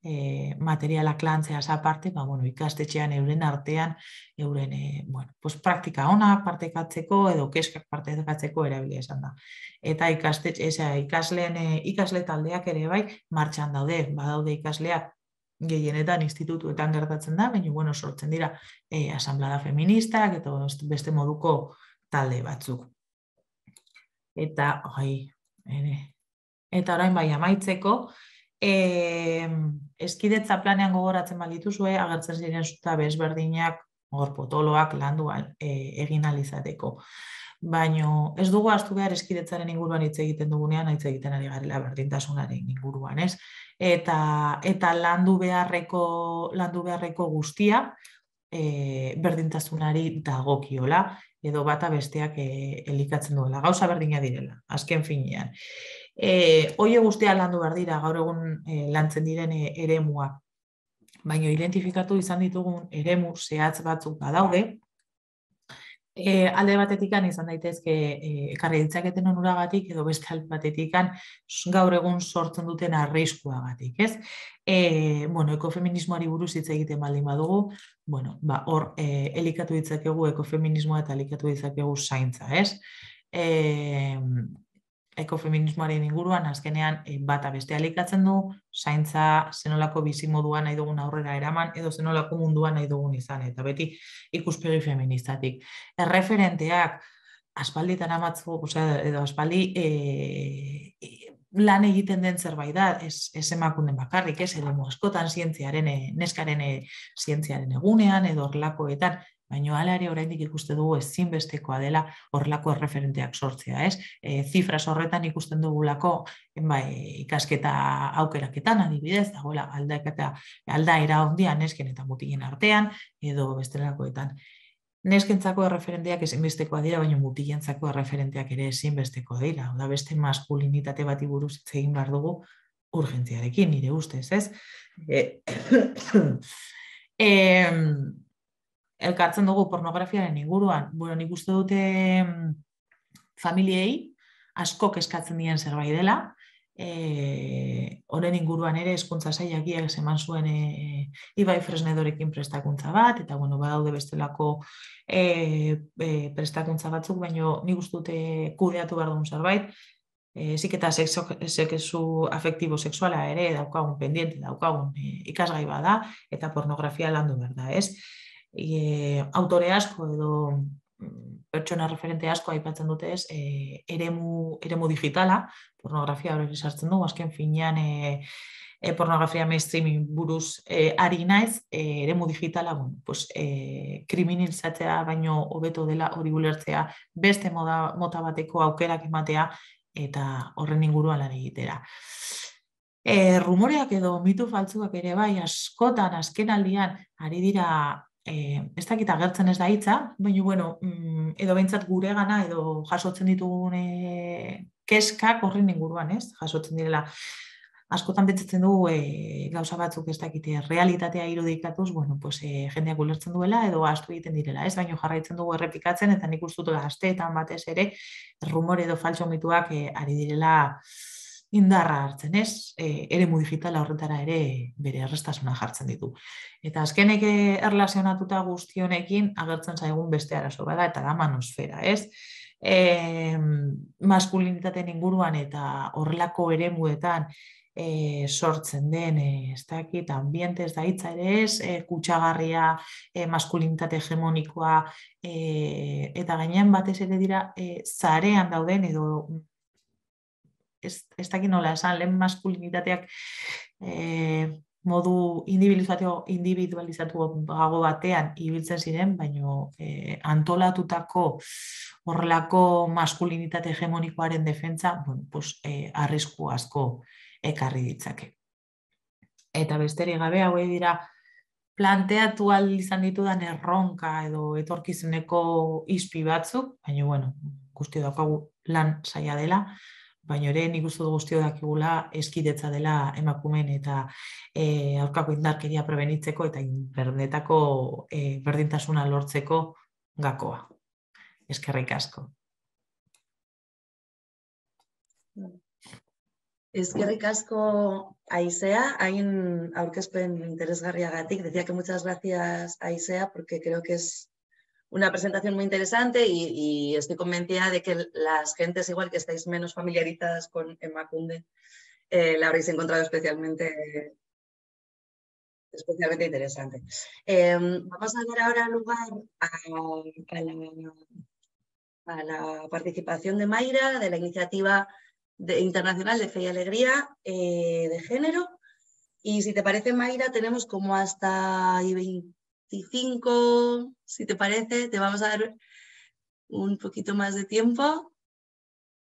e, eh, materialak lantzeaz aparte, ba, bueno, ikastetxean euren artean, euren e, bueno, pues, praktika ona partekatzeko edo keskak partekatzeko erabilia esan da. Eta eh, ikasle taldeak ere bai, martxan daude, badaude ikasleak gehienetan institutuetan gertatzen da, baina bueno, sortzen dira e, asamblada feministak eta beste moduko talde batzuk. Eta, oi, ere, eta orain bai amaitzeko, e, eskidetza planean gogoratzen balituzue, agertzen ziren zuta bezberdinak, gorpotoloak landua e, egin alizateko. Baina ez dugu astu behar eskidetzaren inguruan hitz egiten dugunean, hitz egiten ari garela berdintasunaren inguruan, ez? Eta, eta landu beharreko landu beharreko guztia e, berdintasunari dagokiola edo bata besteak e, elikatzen duela. Gauza berdina direla, azken finean. E, eh, Oie guztia landu behar dira, gaur egun eh, lantzen diren eh, eremua. Baina identifikatu izan ditugun eremu zehatz batzuk badaude, e, alde batetikan izan daitezke e, ekarri ditzaketen onuragatik edo beste alde batetikan gaur egun sortzen duten arriskuagatik, ez? E, bueno, ekofeminismoari buruz hitz egiten baldin badugu, bueno, ba, hor e, elikatu ditzakegu ekofeminismoa eta elikatu ditzakegu zaintza, ez? E, feminismoaren inguruan, azkenean e, bata bestea likatzen du, zaintza zenolako bizimoduan nahi dugun aurrera eraman, edo zenolako munduan nahi dugun izan, eta beti ikuspegi feministatik. Erreferenteak, aspaldi taramatzu, edo aspaldi eh, lan egiten den zerbait da, ez, ez emakunden bakarrik, ez, edo askotan zientziaren, eh, neskaren zientziaren egunean, edo orlakoetan, Baina hala ere oraindik ikuste dugu ezinbestekoa dela horrelako erreferenteak sortzea, ez? E, zifras horretan ikusten dugulako ba, ikasketa aukeraketan adibidez, dagoela aldaketa aldaira hondian nesken eta mutilen artean edo bestelakoetan. Neskentzako erreferenteak ezinbestekoa dira, baina mutilentzako erreferenteak ere ezinbesteko dira. Oda beste maskulinitate bati buruz hitz egin bar dugu urgentziarekin, nire ustez, ez? E, *coughs* e, elkartzen dugu pornografiaren inguruan, bueno, nik uste dute mm, familiei askok eskatzen dien zerbait dela, e, inguruan ere eskuntza saiakiek eman zuen e, e, Ibai Fresnedorekin prestakuntza bat, eta bueno, badaude bestelako e, e, prestakuntza batzuk, baino nik uste dute kudeatu behar duen zerbait, e, zik eta sekesu afektibo seksuala ere daukagun pendiente, daukagun e, ikasgai bada, eta pornografia landu behar da, ez? e, autore asko edo mm, pertsona referente asko aipatzen dute ez, e, eremu, eremu digitala, pornografia hori sartzen dugu, azken finean e, e, pornografia mainstreaming buruz e, ari naiz, e, eremu digitala, bueno, pues, e, kriminalizatzea baino hobeto dela hori ulertzea, beste moda, mota bateko aukerak ematea, eta horren inguruan lan egitera. E, rumoreak edo mitu faltzuak ere bai askotan, azkenaldian ari dira e, ez dakit agertzen ez da hitza, baina bueno, mm, edo behintzat gure edo jasotzen ditugun e, eh, keskak horren inguruan, ez? Jasotzen direla askotan betzatzen dugu e, eh, gauza batzuk ez dakite realitatea irudikatuz, bueno, pues, e, jendeak ulertzen duela edo astu egiten direla, ez baino jarraitzen dugu errepikatzen eta nik uste dut batez ere rumore edo faltso mituak ari direla indarra hartzen ez, e, ere mu digitala horretara ere bere arrestasuna jartzen ditu. Eta azkenek e, erlazionatuta guztionekin agertzen zaigun beste arazo bada eta da manosfera, ez? E, maskulinitaten inguruan eta horrelako ere muetan e, sortzen den, e, ez dakit, ambientez da ere ez, e, kutsagarria, e, maskulinitate hegemonikoa, e, eta gainean batez ere dira, e, zarean dauden edo ez, ez dakit nola esan, lehen maskulinitateak eh, modu individualizatu, individualizatu gago batean ibiltzen ziren, baino e, antolatutako horrelako maskulinitate hegemonikoaren defentsa, bueno, pues, e, arrisku asko ekarri ditzake. Eta besterik gabe, hau dira, planteatu izan ditudan erronka edo etorkizuneko izpi batzuk, baina, bueno, guzti daukagu lan saia dela, baina ere nik uste dugu guztio dakigula eskidetza dela emakumen eta e, aurkako indarkeria prebenitzeko eta internetako e, berdintasuna lortzeko gakoa. Eskerrik asko. Eskerrik asko Aisea, hain aurkezpen interesgarriagatik, decía que muchas gracias Aisea porque creo que es una presentación muy interesante y, estoy convencida de que las gentes, igual que estáis menos familiarizadas con Emma eh, la habréis encontrado especialmente, especialmente interesante. Em, vamos a dar ahora lugar a, la, participación de Mayra de la iniciativa internacional de Fe y Alegría eh, de Género. Y si te parece, Mayra, tenemos como hasta 20 25, si te parece, te vamos a dar un poquito más de tiempo.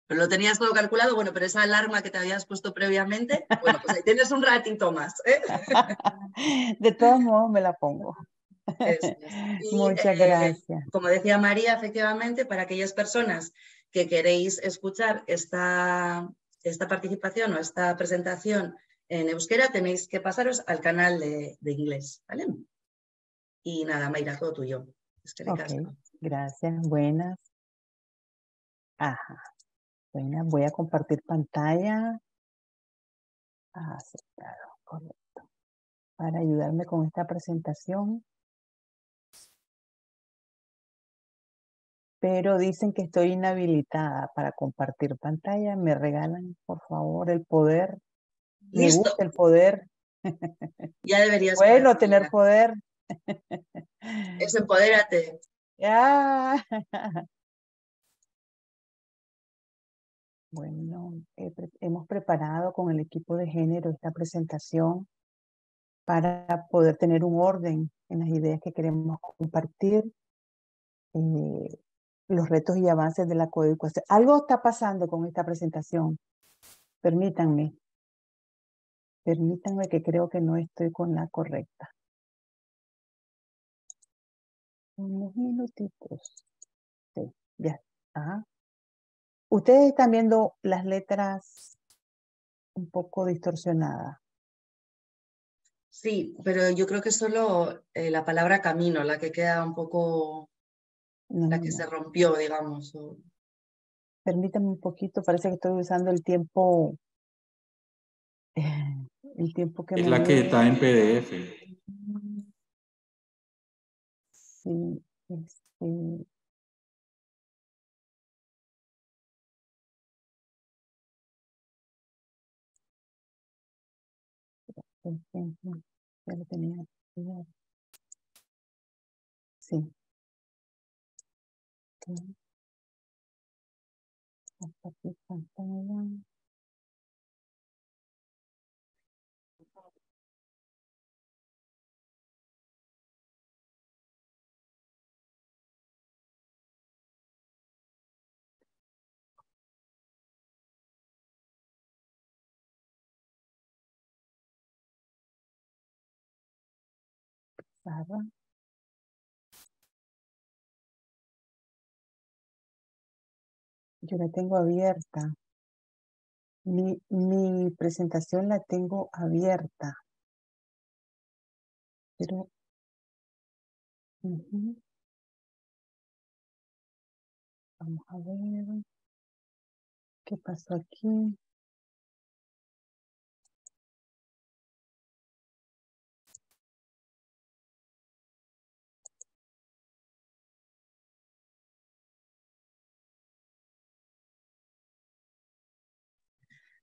Pero lo tenías todo calculado, bueno, pero esa alarma que te habías puesto previamente, bueno, pues ahí tienes un ratito más. ¿eh? *laughs* De todos modos, me la pongo. *laughs* Muchas eh, gracias. como decía María, efectivamente, para aquellas personas que queréis escuchar esta, esta participación o esta presentación en euskera, tenéis que pasaros al canal de, de inglés. ¿vale? Y nada, Mayra, todo tuyo. gracias, buenas. voy a compartir pantalla. Ah, correcto. Para ayudarme con esta presentación. Pero dicen que estoy inhabilitada para compartir pantalla. Me regalan, por favor, el poder. Me gusta el poder. *laughs* Ya deberías. Bueno, tener poder. Es empodérate. ya ah. Bueno, eh, hemos preparado con el equipo de género esta presentación para poder tener un orden en las ideas que queremos compartir, eh, los retos y avances de la coeducación. Algo está pasando con esta presentación. Permítanme, permítanme que creo que no estoy con la correcta. Unos minutitos. Sí, ya. Ajá. Ustedes están viendo las letras un poco distorsionadas. Sí, pero yo creo que solo eh, la palabra camino, la que queda un poco, la que se rompió, digamos. Permítame un poquito, parece que estoy usando el tiempo, eh, el tiempo que... Es la que está en PDF sí este, ya lo tenía Sí. Hasta pantalla. yo la tengo abierta. Mi, mi, presentación la tengo abierta. Pero. Vamos a ver. ¿Qué pasó aquí?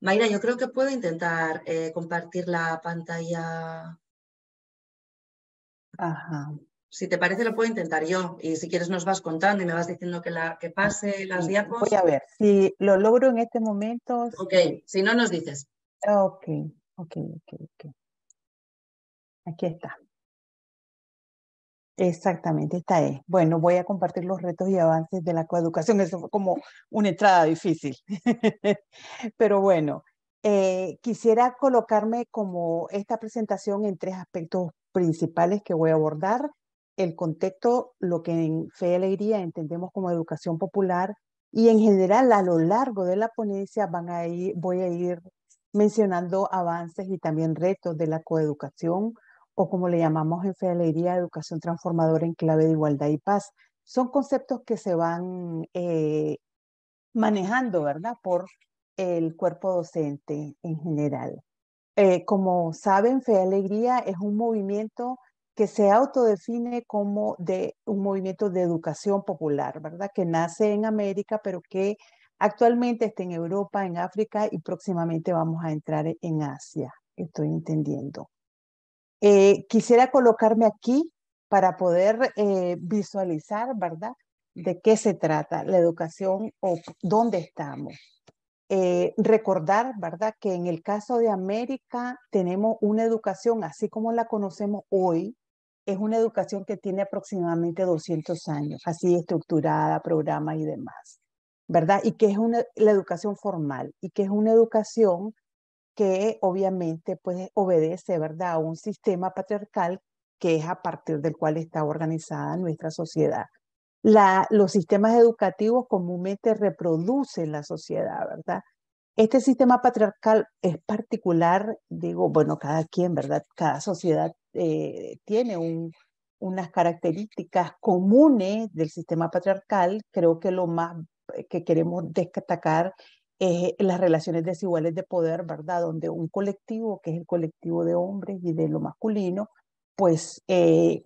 Mayra, yo creo que puedo intentar eh, compartir la pantalla. Ajá. Si te parece, lo puedo intentar yo. Y si quieres, nos vas contando y me vas diciendo que, la, que pase las diapos. Voy a ver si lo logro en este momento. Ok, si no, nos dices. Ok, ok, ok, ok. Aquí está. Exactamente, esta es. Bueno, voy a compartir los retos y avances de la coeducación. Eso fue como una entrada difícil. *laughs* Pero bueno, eh, quisiera colocarme como esta presentación en tres aspectos principales que voy a abordar. El contexto, lo que en Fe y Alegría entendemos como educación popular y en general a lo largo de la ponencia van a ir, voy a ir mencionando avances y también retos de la coeducación o como le llamamos en Fe Alegría, educación transformadora en clave de igualdad y paz. Son conceptos que se van eh, manejando, ¿verdad?, por el cuerpo docente en general. Eh, como saben, Fe Alegría es un movimiento que se autodefine como de un movimiento de educación popular, ¿verdad? Que nace en América, pero que actualmente está en Europa, en África y próximamente vamos a entrar en Asia, estoy entendiendo. Eh, quisiera colocarme aquí para poder eh, visualizar, ¿verdad? De qué se trata la educación o dónde estamos. Eh, recordar, ¿verdad? Que en el caso de América tenemos una educación, así como la conocemos hoy, es una educación que tiene aproximadamente 200 años, así estructurada, programa y demás, ¿verdad? Y que es una, la educación formal y que es una educación que obviamente pues obedece, ¿verdad?, a un sistema patriarcal que es a partir del cual está organizada nuestra sociedad. La, los sistemas educativos comúnmente reproducen la sociedad, ¿verdad? Este sistema patriarcal es particular, digo, bueno, cada quien, ¿verdad? Cada sociedad eh, tiene un, unas características comunes del sistema patriarcal. Creo que lo más eh, que queremos destacar eh, las relaciones desiguales de poder, ¿verdad? Donde un colectivo, que es el colectivo de hombres y de lo masculino, pues eh,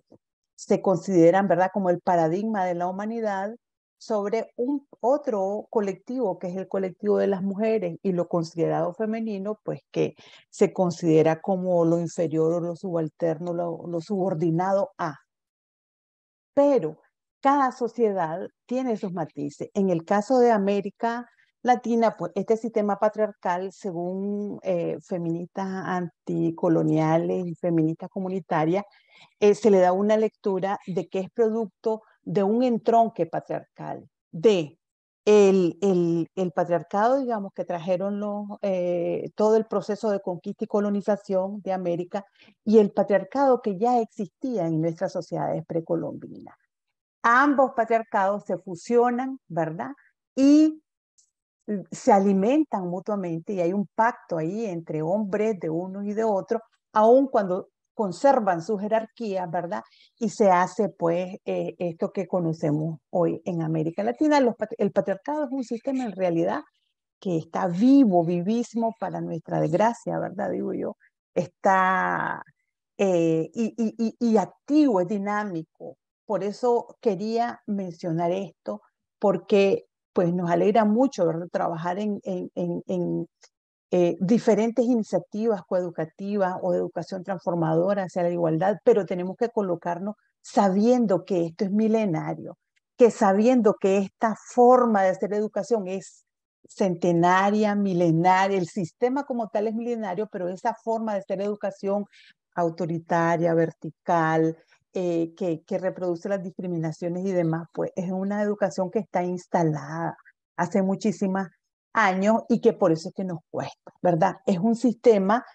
se consideran, ¿verdad?, como el paradigma de la humanidad sobre un otro colectivo, que es el colectivo de las mujeres y lo considerado femenino, pues que se considera como lo inferior o lo subalterno, lo, lo subordinado a. Pero cada sociedad tiene sus matices. En el caso de América, latina, pues este sistema patriarcal, según eh, feministas anticoloniales y feministas comunitarias, eh, se le da una lectura de que es producto de un entronque patriarcal, de el, el, patriarcado, digamos, que trajeron los, eh, todo el proceso de conquista y colonización de América y el patriarcado que ya existía en nuestras sociedades precolombinas. Ambos patriarcados se fusionan, ¿verdad? Y Mm, se alimentan mutuamente y hay un pacto ahí entre hombres de uno y de otro, aun cuando conservan su jerarquía, ¿verdad? Y se hace pues eh, esto que conocemos hoy en América Latina. el patriarcado es un sistema en realidad que está vivo, vivísimo para nuestra desgracia, ¿verdad? Digo yo, está eh, y, y, y, y activo, es dinámico. Por eso quería mencionar esto, porque pues nos alegra mucho trabajar en, eh, diferentes iniciativas coeducativas o de educación transformadora hacia la igualdad, pero tenemos que colocarnos sabiendo que esto es milenario, que sabiendo que esta forma de hacer educación es centenaria, milenaria, el sistema como tal es milenario, pero esa forma de hacer educación autoritaria, vertical, eh, que, reproduce las discriminaciones y demás, pues es una educación que está instalada hace muchísimos años y que por eso es que nos cuesta, ¿verdad? Es un sistema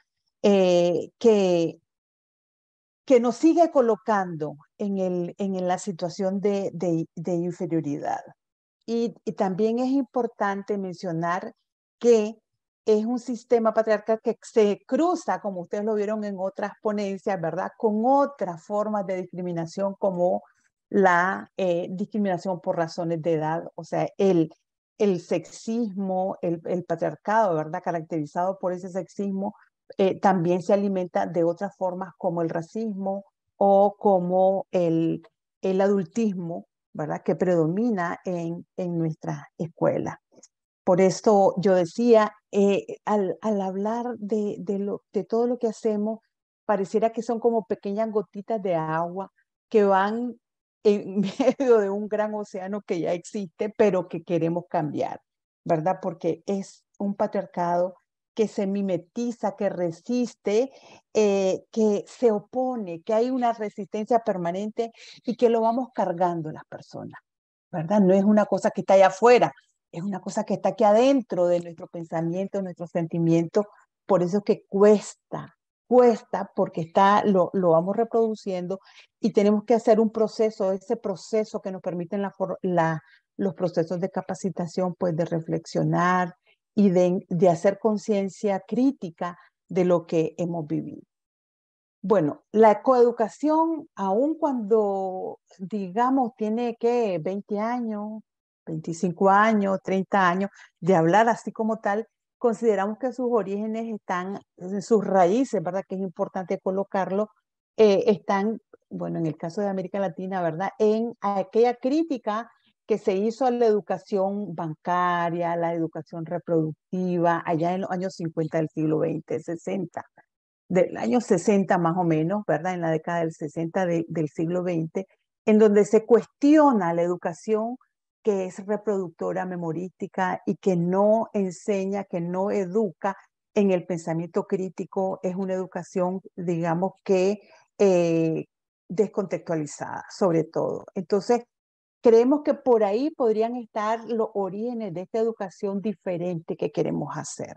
eh, que, que nos sigue colocando en, el, en la situación de, de, inferioridad. y, también es importante mencionar que es un sistema patriarcal que se cruza, como ustedes lo vieron en otras ponencias, ¿verdad?, con otras formas de discriminación como la eh, discriminación por razones de edad, o sea, el, el sexismo, el, patriarcado, ¿verdad?, caracterizado por ese sexismo, eh, también se alimenta de otras formas como el racismo o como el, el adultismo, ¿verdad?, que predomina en, en nuestras escuelas. Por esto yo decía, eh, al, hablar de, todo lo que hacemos, pareciera que son como pequeñas gotitas de agua que van en *laughs* medio de un gran océano que ya existe, pero que queremos cambiar, ¿verdad? Porque es un patriarcado que se mimetiza, que resiste, eh, que se opone, que hay una resistencia permanente y que lo vamos cargando las personas, ¿verdad? No es una cosa que está allá afuera, es una cosa que está aquí adentro de nuestro pensamiento, nuestro sentimiento, por eso es que cuesta, cuesta porque está, lo, vamos reproduciendo y tenemos que hacer un proceso, ese proceso que nos permiten los procesos de capacitación, pues de reflexionar y de, hacer conciencia crítica de lo que hemos vivido. Bueno, la coeducación, aun cuando, digamos, tiene que 20 años, 25 años, 30 años, de hablar así como tal, consideramos que sus orígenes están, sus raíces, ¿verdad? Que es importante colocarlo, eh, están, bueno, en el caso de América Latina, ¿verdad? En aquella crítica que se hizo a la educación bancaria, a la educación reproductiva, allá en los años 50 del siglo XX, 60, del año 60 más o menos, ¿verdad? En la década del 60 del siglo XX, en donde se cuestiona la educación que es reproductora memorística y que no enseña, que no educa en el pensamiento crítico, es una educación, digamos que eh, descontextualizada, sobre todo. Entonces, creemos que por ahí podrían estar los orígenes de esta educación diferente que queremos hacer.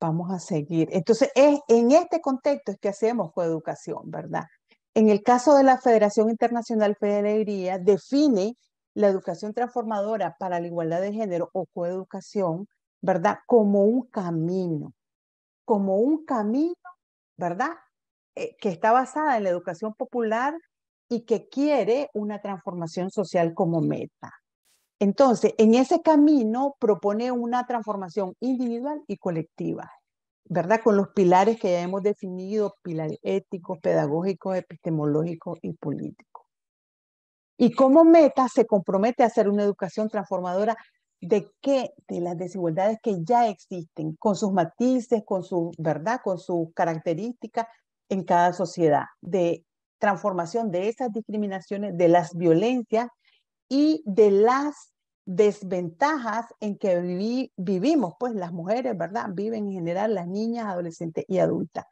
Vamos a seguir. Entonces, es, en este contexto es que hacemos coeducación, ¿verdad? En el caso de la Federación Internacional federería define la educación transformadora para la igualdad de género o coeducación, ¿verdad? Como un camino, como un camino, ¿verdad? Eh, que está basada en la educación popular y que quiere una transformación social como meta. Entonces, en ese camino propone una transformación individual y colectiva. ¿verdad? Con los pilares que ya hemos definido, pilares éticos, pedagógicos, epistemológicos y políticos. Y como meta se compromete a hacer una educación transformadora de qué, de las desigualdades que ya existen, con sus matices, con su verdad, con sus características en cada sociedad, de transformación de esas discriminaciones, de las violencias y de las desventajas en que vivimos, pues las mujeres, ¿verdad? Viven en general las niñas, adolescentes y adultas.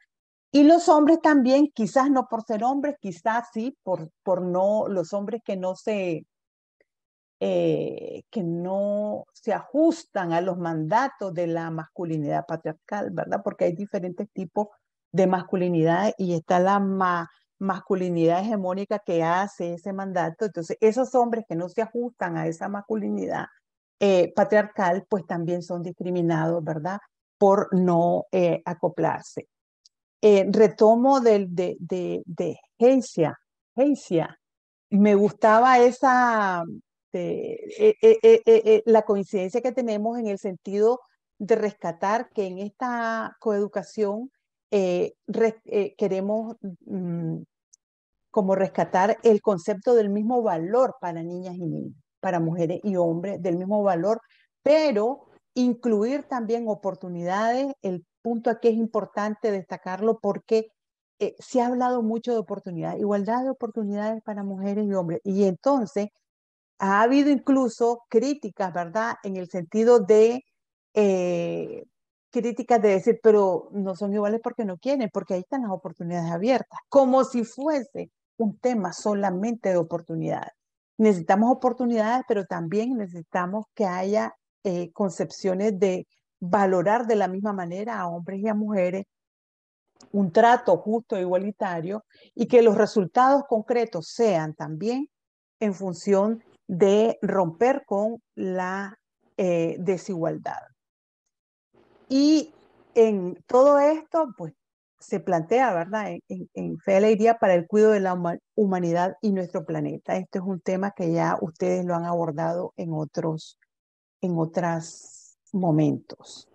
Y los hombres también, quizás no por ser hombres, quizás sí, por, por no, los hombres que no se, eh, que no se ajustan a los mandatos de la masculinidad patriarcal, ¿verdad? Porque hay diferentes tipos de masculinidad y está la más masculinidad hegemónica que hace ese mandato. Entonces, esos hombres que no se ajustan a esa masculinidad eh, patriarcal, pues también son discriminados, ¿verdad? Por no eh, acoplarse. Eh, retomo del, de, de, de Heisia, Me gustaba esa, la coincidencia que tenemos en el sentido de rescatar que en esta coeducación queremos mm, como rescatar el concepto del mismo valor para niñas y niños, para mujeres y hombres, del mismo valor, pero incluir también oportunidades. El punto aquí es importante destacarlo porque eh, se ha hablado mucho de oportunidades, igualdad de oportunidades para mujeres y hombres. Y entonces ha habido incluso críticas, ¿verdad? En el sentido de eh, críticas de decir, pero no son iguales porque no quieren, porque ahí están las oportunidades abiertas, como si fuese un tema solamente de oportunidades. Necesitamos oportunidades, pero también necesitamos que haya eh, concepciones de valorar de la misma manera a hombres y a mujeres un trato justo e igualitario y que los resultados concretos sean también en función de romper con la eh, desigualdad. Y en todo esto, pues se plantea, ¿verdad?, en, en, en Fe para el cuidado de la humanidad y nuestro planeta. Esto es un tema que ya ustedes lo han abordado en otros, en otros momentos.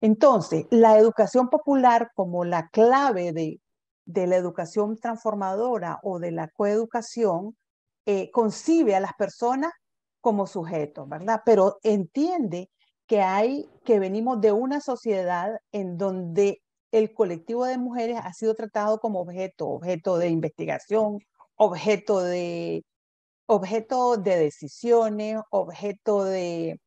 Entonces, la educación popular como la clave de, de la educación transformadora o de la coeducación eh, concibe a las personas como sujetos, ¿verdad? Pero entiende que hay, que venimos de una sociedad en donde el colectivo de mujeres ha sido tratado como objeto, objeto de investigación, objeto de, objeto de decisiones, objeto de,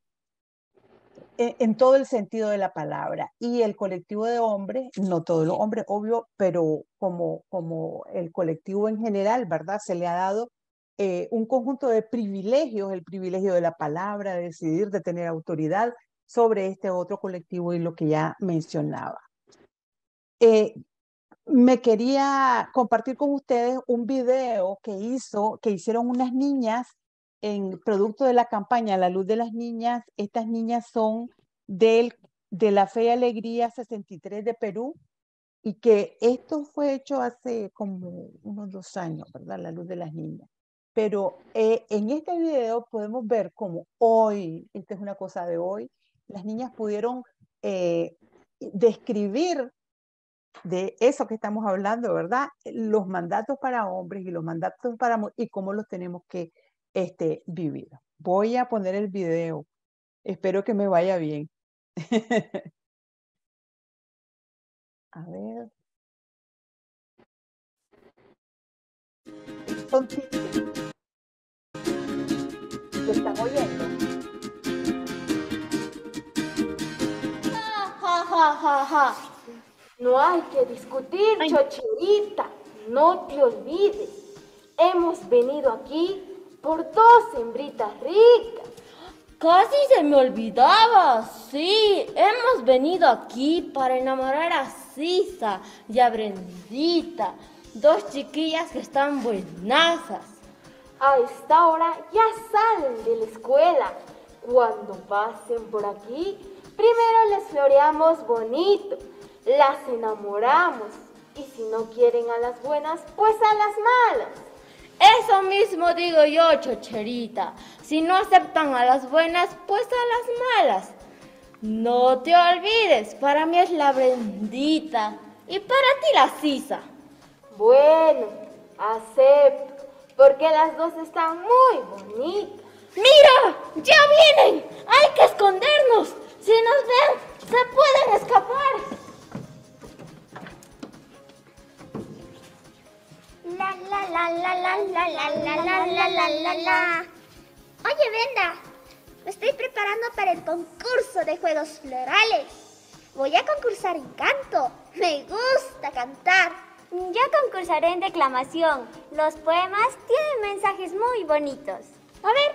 e, en, todo el sentido de la palabra. Y el colectivo de hombres, no todos los hombres, obvio, pero como, como el colectivo en general, ¿verdad? Se le ha dado eh, un conjunto de privilegios, el privilegio de la palabra, de decidir, de tener autoridad sobre este otro colectivo y lo que ya mencionaba. Eh, me quería compartir con ustedes un video que hizo, que hicieron unas niñas en producto de la campaña La Luz de las Niñas. Estas niñas son del, de la Fe y Alegría 63 de Perú y que esto fue hecho hace como unos dos años, ¿verdad? La Luz de las Niñas. Pero eh, en este video podemos ver como hoy, esta es una cosa de hoy, las niñas pudieron eh, describir de eso que estamos hablando, ¿verdad? Eh, los mandatos para hombres y los mandatos para mujeres y cómo los tenemos que este, vivir. Voy a poner el video. Espero que me vaya bien. *laughs* a ver. están oyendo? Ja, ja, ja, no hay que discutir, Chochirita, no te olvides. Hemos venido aquí por dos hembritas ricas. Casi se me olvidaba, sí, hemos venido aquí para enamorar a Sisa y a Brendita, dos chiquillas que están buenazas. A esta hora ya salen de la escuela. Cuando pasen por aquí, primero les floreamos bonito las enamoramos. Y si no quieren a las buenas, pues a las malas. Eso mismo digo yo, chocherita. Si no aceptan a las buenas, pues a las malas. No te olvides, para mí es la bendita y para ti la sisa. Bueno, acepto, porque las dos están muy bonitas. ¡Mira! ¡Ya vienen! ¡Hay que escondernos! Si nos ven, se pueden escapar. La la la la la la la la la la la la Oye, Venda, me estoy preparando para el concurso de juegos florales. Voy a concursar en canto. Me gusta cantar. Yo concursaré en declamación. Los poemas tienen mensajes muy bonitos. A ver,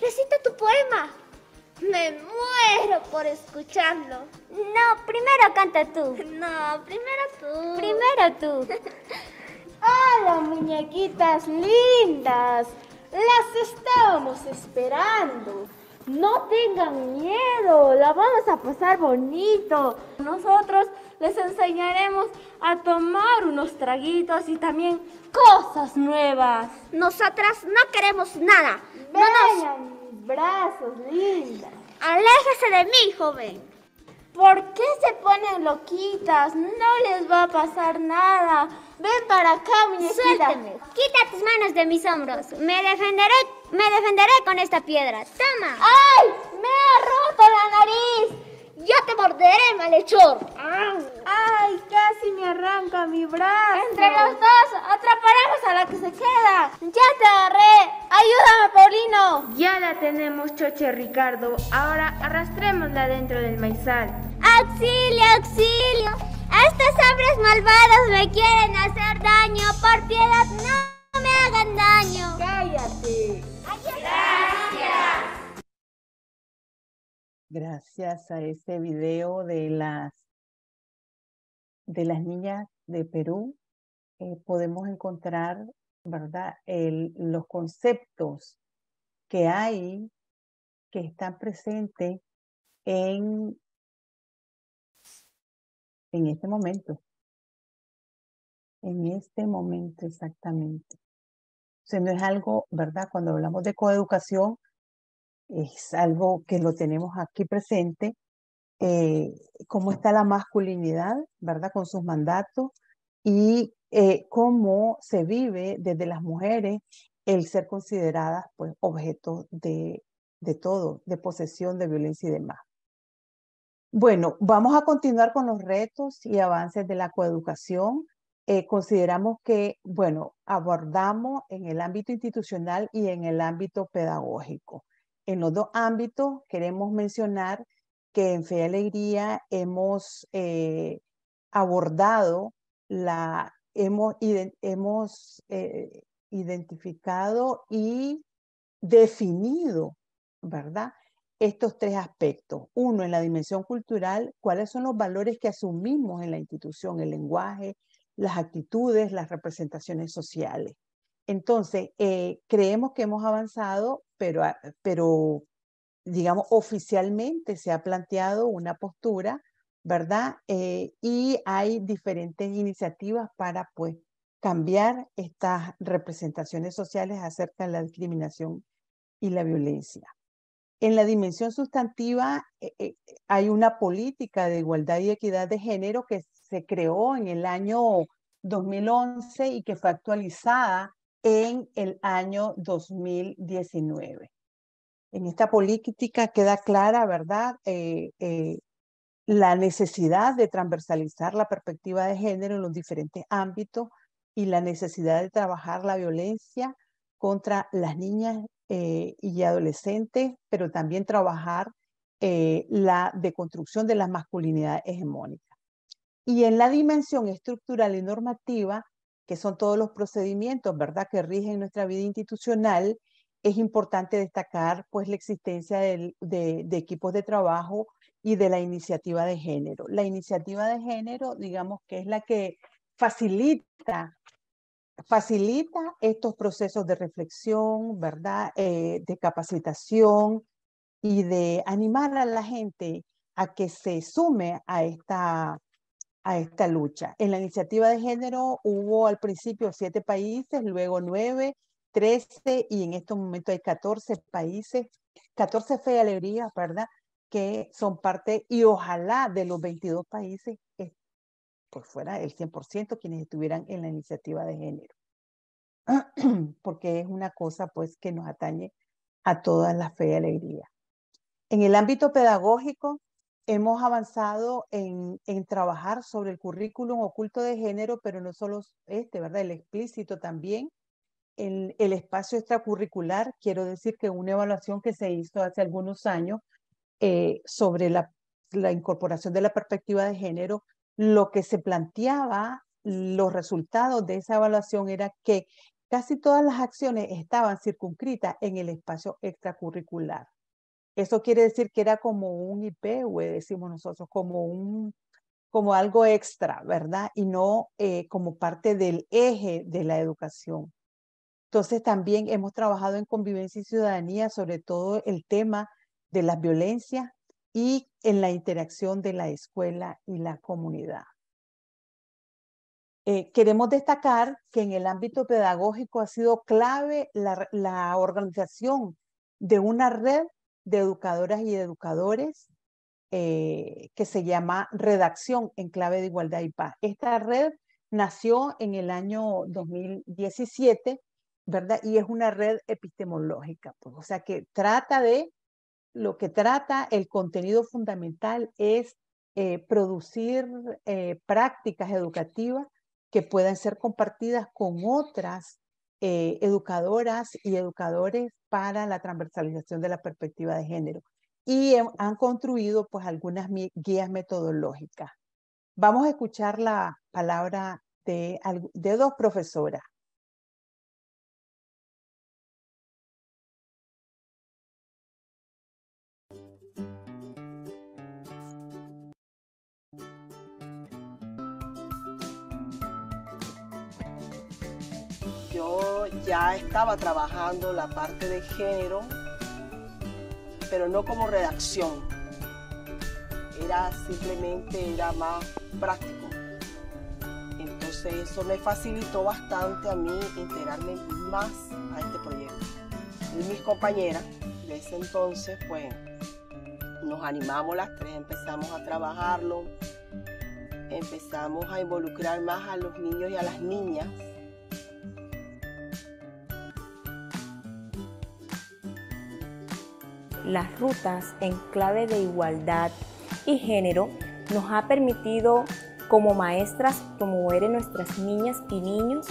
recita tu poema. Me muero por escucharlo. No, primero canta tú. No, primero tú. Primero tú. ¡Hola, muñequitas lindas! Las estábamos esperando. No tengan miedo, la vamos a pasar bonito. Nosotros les enseñaremos a tomar unos traguitos y también cosas nuevas. Nosotras no queremos nada. no nos... brazos, lindas. Aléjese de mí, joven. ¿Por qué se ponen loquitas? No les va a pasar nada. Ven para acá, muñequita. Suéltame. Quita tus manos de mis hombros. Me defenderé, me defenderé con esta piedra. Toma. ¡Ay! Me ha roto la nariz. ¡Yo te morderé, malhechor! ¡Ay! Casi me arranca mi brazo. Entre los dos, atraparemos a la que se queda. ¡Ya te agarré! ¡Ayúdame, Paulino! Ya la tenemos, Choche Ricardo. Ahora arrastrémosla dentro del maizal. ¡Auxilio, auxilio! Estos hombres malvados me quieren hacer daño. Por piedad, no me hagan daño. Cállate. Gracias. Gracias a este video de las, de las niñas de Perú, eh, podemos encontrar, ¿verdad?, El, los conceptos que hay, que están presentes en en este momento. En este momento exactamente. O sea, no es algo, ¿verdad? Cuando hablamos de coeducación, es algo que lo tenemos aquí presente, eh, cómo está la masculinidad, ¿verdad? Con sus mandatos y eh, cómo se vive desde las mujeres el ser consideradas pues objeto de, de todo, de posesión, de violencia y demás. Bueno, vamos a continuar con los retos y avances de la coeducación. Eh, consideramos que, bueno, abordamos en el ámbito institucional y en el ámbito pedagógico. En los dos ámbitos queremos mencionar que en Fe y Alegría hemos eh, abordado la, hemos, eh, identificado y definido, ¿verdad? estos tres aspectos. Uno, en la dimensión cultural, cuáles son los valores que asumimos en la institución, el lenguaje, las actitudes, las representaciones sociales. Entonces, eh, creemos que hemos avanzado, pero, ah, pero, digamos, oficialmente se ha planteado una postura, ¿verdad? Eh, y hay diferentes iniciativas para, pues, cambiar estas representaciones sociales acerca de la discriminación y la violencia. En la dimensión sustantiva eh, eh, hay una política de igualdad y equidad de género que se creó en el año 2011 y que fue actualizada en el año 2019. En esta política queda clara, ¿verdad?, eh, la necesidad de transversalizar la perspectiva de género en los diferentes ámbitos y la necesidad de trabajar la violencia contra las niñas eh, y adolescentes, pero también trabajar eh, la deconstrucción de la masculinidad hegemónica. Y en la dimensión estructural y normativa, que son todos los procedimientos, ¿verdad?, que rigen nuestra vida institucional, es importante destacar pues la existencia de equipos de trabajo y de la iniciativa de género. La iniciativa de género, digamos que es la que facilita facilita estos procesos de reflexión, ¿verdad? Eh, de capacitación y de animar a la gente a que se sume a esta, a esta lucha. En la iniciativa de género hubo al principio siete países, luego nueve, trece y en estos momentos hay catorce países, catorce fe y alegría, ¿verdad? Que son parte y ojalá de los 22 países pues fuera el 100% quienes estuvieran en la iniciativa de género. *clears throat* Porque es una cosa pues que nos atañe a toda la fe y alegría. En el ámbito pedagógico hemos avanzado en, en trabajar sobre el currículum oculto de género, pero no solo este, ¿verdad? El explícito también. El, el espacio extracurricular, quiero decir que una evaluación que se hizo hace algunos años eh, sobre la, la incorporación de la perspectiva de género lo que se planteaba, los resultados de esa evaluación era que casi todas las acciones estaban circunscritas en el espacio extracurricular. Eso quiere decir que era como un IP, decimos nosotros, como un como algo extra, ¿verdad? Y no eh, como parte del eje de la educación. Entonces también hemos trabajado en convivencia y ciudadanía sobre todo el tema de las violencias y en la interacción de la escuela y la comunidad. Eh, queremos destacar que en el ámbito pedagógico ha sido clave la, organización de una red de educadoras y educadores eh, que se llama Redacción en Clave de Igualdad y Paz. Esta red nació en el año 2017, ¿verdad? Y es una red epistemológica, pues, o sea que trata de lo que trata el contenido fundamental es eh, producir eh, prácticas educativas que puedan ser compartidas con otras eh, educadoras y educadores para la transversalización de la perspectiva de género. Y han construido pues, algunas guías metodológicas. Vamos a escuchar la palabra de dos profesoras, ya estaba trabajando la parte de género, pero no como redacción. Era simplemente, era más práctico. Entonces eso me facilitó bastante a mí integrarme más a este proyecto. Y mis compañeras de ese entonces, pues nos animamos las tres, empezamos a trabajarlo, empezamos a involucrar más a los niños y a las niñas las rutas en clave de igualdad y género nos ha permitido como maestras promover en nuestras niñas y niños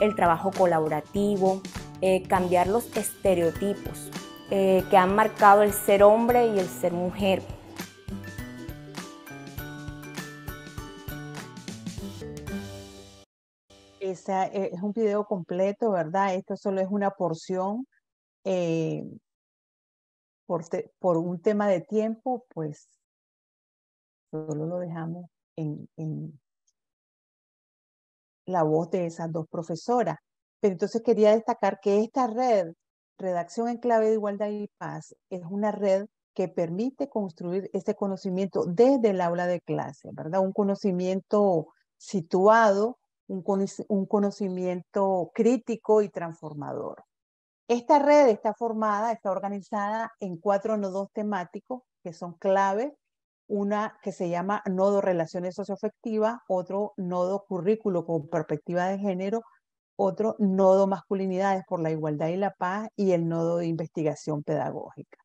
el trabajo colaborativo, eh, cambiar los estereotipos eh, que han marcado el ser hombre y el ser mujer. Eh, es un video completo, ¿verdad? Esto solo es una porción por, un tema de tiempo, pues solo lo dejamos en, la voz de esas dos profesoras. Pero entonces quería destacar que esta red, Redacción en Clave de Igualdad y Paz, es una red que permite construir ese conocimiento desde el aula de clase, ¿verdad? Un conocimiento situado, un conocimiento crítico y transformador. Esta red está formada, está organizada en cuatro nodos temáticos que son clave. Una que se llama nodo relaciones socioafectivas, otro nodo currículo con perspectiva de género, otro nodo masculinidades por la igualdad y la paz y el nodo de investigación pedagógica.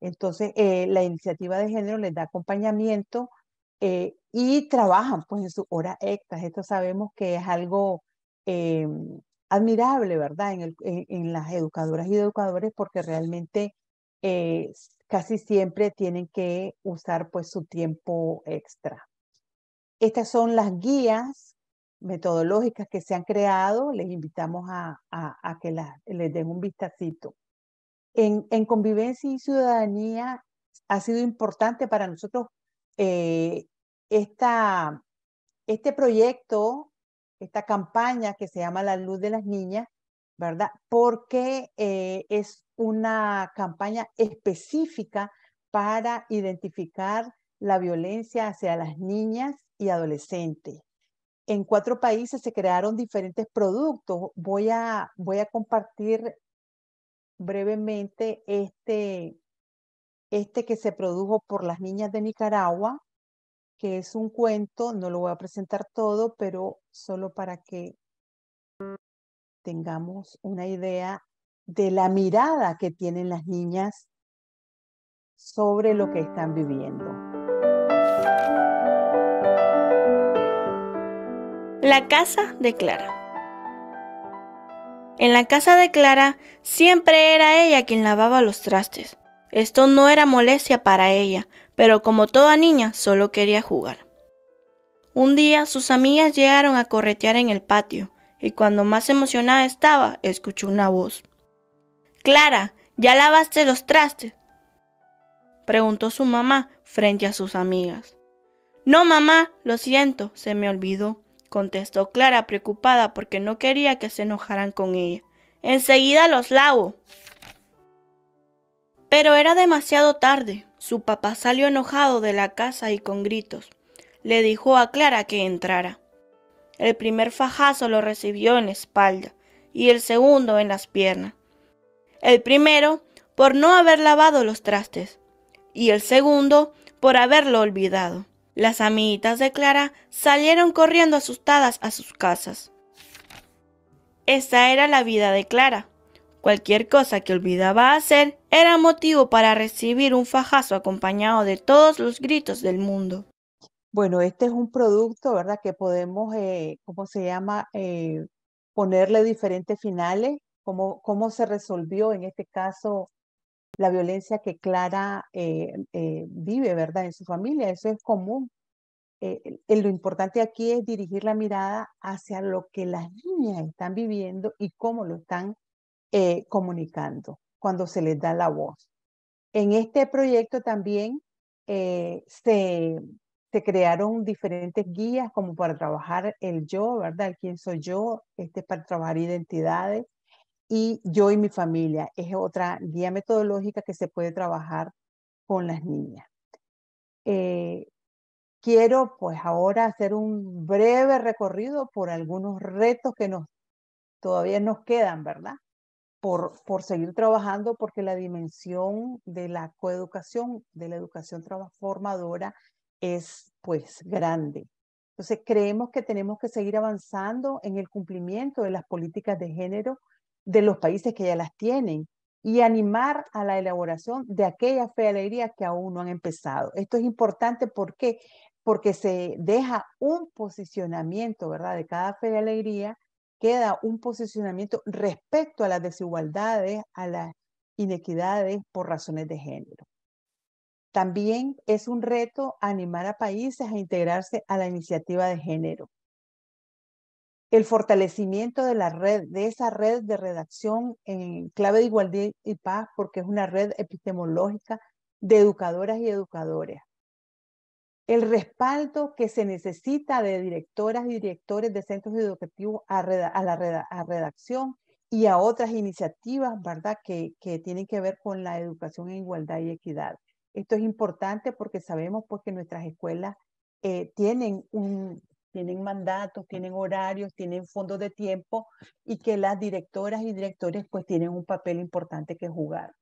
Entonces, eh, la iniciativa de género les da acompañamiento eh, y trabajan pues en sus horas extras. Esto sabemos que es algo em, admirable, ¿verdad? En, el, las educadoras y educadores porque realmente eh, casi siempre tienen que usar pues su tiempo extra. Estas son las guías metodológicas que se han creado, les invitamos a, que les den un vistacito. En, convivencia y ciudadanía ha sido importante para nosotros eh, esta, este proyecto esta campaña que se llama La Luz de las Niñas, ¿verdad? Porque eh, es una campaña específica para identificar la violencia hacia las niñas y adolescentes. En cuatro países se crearon diferentes productos. Voy a, voy a compartir brevemente este, este que se produjo por las niñas de Nicaragua, que es un cuento, no lo voy a presentar todo, pero solo para que tengamos una idea de la mirada que tienen las niñas sobre lo que están viviendo. La casa de Clara. En la casa de Clara siempre era ella quien lavaba los trastes. Esto no era molestia para ella, pero como toda niña solo quería jugar. Un día sus amigas llegaron a corretear en el patio y cuando más emocionada estaba escuchó una voz. Clara, ¿ya lavaste los trastes? preguntó su mamá frente a sus amigas. No, mamá, lo siento, se me olvidó, contestó Clara preocupada porque no quería que se enojaran con ella. Enseguida los lavo. Pero era demasiado tarde. Su papá salió enojado de la casa y con gritos. Le dijo a Clara que entrara. El primer fajazo lo recibió en la espalda y el segundo en las piernas. El primero por no haber lavado los trastes y el segundo por haberlo olvidado. Las amiguitas de Clara salieron corriendo asustadas a sus casas. Esta era la vida de Clara. Cualquier cosa que olvidaba hacer era motivo para recibir un fajazo acompañado de todos los gritos del mundo. Bueno, este es un producto, ¿verdad? Que podemos, eh, ¿cómo se llama? Eh, ponerle diferentes finales, cómo, cómo se resolvió en este caso la violencia que Clara eh, vive, ¿verdad? En su familia, eso es común. lo importante aquí es dirigir la mirada hacia lo que las niñas están viviendo y cómo lo están eh, comunicando cuando se les da la voz. En este proyecto también eh, se, crearon diferentes guías como para trabajar el yo, ¿verdad? quién soy yo, este es para trabajar identidades y yo y mi familia. Es otra guía metodológica que se puede trabajar con las niñas. Eh, quiero pues ahora hacer un breve recorrido por algunos retos que nos todavía nos quedan, ¿verdad? por, seguir trabajando, porque la dimensión de la coeducación, de la educación transformadora, es pues grande. Entonces creemos que tenemos que seguir avanzando en el cumplimiento de las políticas de género de los países que ya las tienen y animar a la elaboración de aquella fe de alegría que aún no han empezado. Esto es importante porque porque se deja un posicionamiento, ¿verdad?, de cada fe de alegría queda un posicionamiento respecto a las desigualdades, a las inequidades por razones de género. También es un reto animar a países a integrarse a la iniciativa de género. El fortalecimiento de la red, de esa red de redacción en clave de igualdad y paz, porque es una red epistemológica de educadoras y educadores el respaldo que se necesita de directoras y directores de centros educativos a, la redacción y a otras iniciativas, ¿verdad?, que, tienen que ver con la educación en igualdad y equidad. Esto es importante porque sabemos pues, que nuestras escuelas eh, tienen, un, tienen mandatos, tienen horarios, tienen fondos de tiempo y que las directoras y directores pues tienen un papel importante que jugar.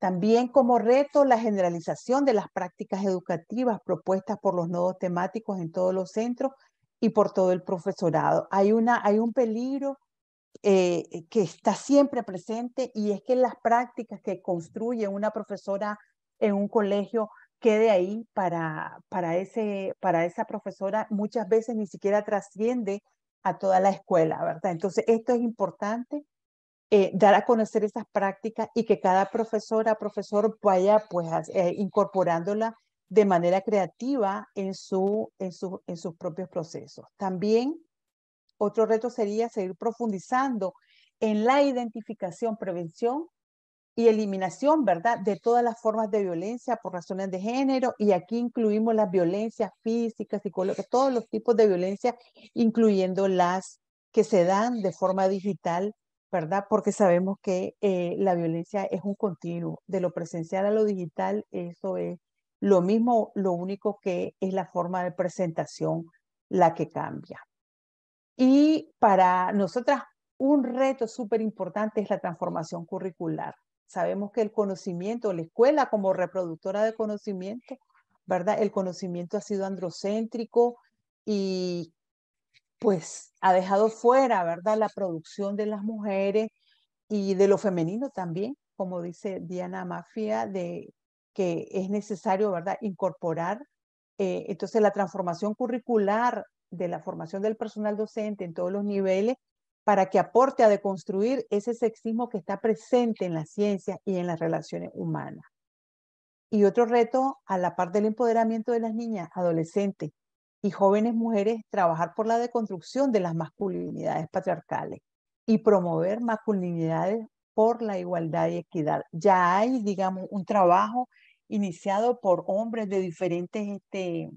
También como reto la generalización de las prácticas educativas propuestas por los nodos temáticos en todos los centros y por todo el profesorado. Hay, una, hay un peligro eh, eh, que está siempre presente y es que las prácticas que construye una profesora en un colegio quede ahí para, para, ese, para esa profesora muchas veces ni siquiera trasciende a toda la escuela, ¿verdad? Entonces, esto es importante eh, dar a conocer estas prácticas y que cada profesora, profesor vaya pues eh, incorporándola de manera creativa en, su, en, sus propios procesos. También otro reto sería seguir profundizando en la identificación, prevención y eliminación, ¿verdad?, de todas las formas de violencia por razones de género, y aquí incluimos las violencias físicas, psicológicas, todos los tipos de violencia, incluyendo las que se dan de forma digital ¿verdad? Porque sabemos que eh, la violencia es un continuo, de lo presencial a lo digital, eso es lo mismo, lo único que es la forma de presentación la que cambia. Y para nosotras un reto súper importante es la transformación curricular. Sabemos que el conocimiento, la escuela como reproductora de conocimiento, ¿verdad? El conocimiento ha sido androcéntrico y pues ha dejado fuera, ¿verdad?, la producción de las mujeres y de lo femenino también, como dice Diana Mafia, de que es necesario, ¿verdad?, incorporar eh, entonces la transformación curricular de la formación del personal docente en todos los niveles para que aporte a deconstruir ese sexismo que está presente en las ciencia y en las relaciones humanas. Y otro reto, a la par del empoderamiento de las niñas, adolescentes, y jóvenes mujeres trabajar por la deconstrucción de las masculinidades patriarcales y promover masculinidades por la igualdad y equidad. Ya hay, digamos, un trabajo iniciado por hombres de diferentes este,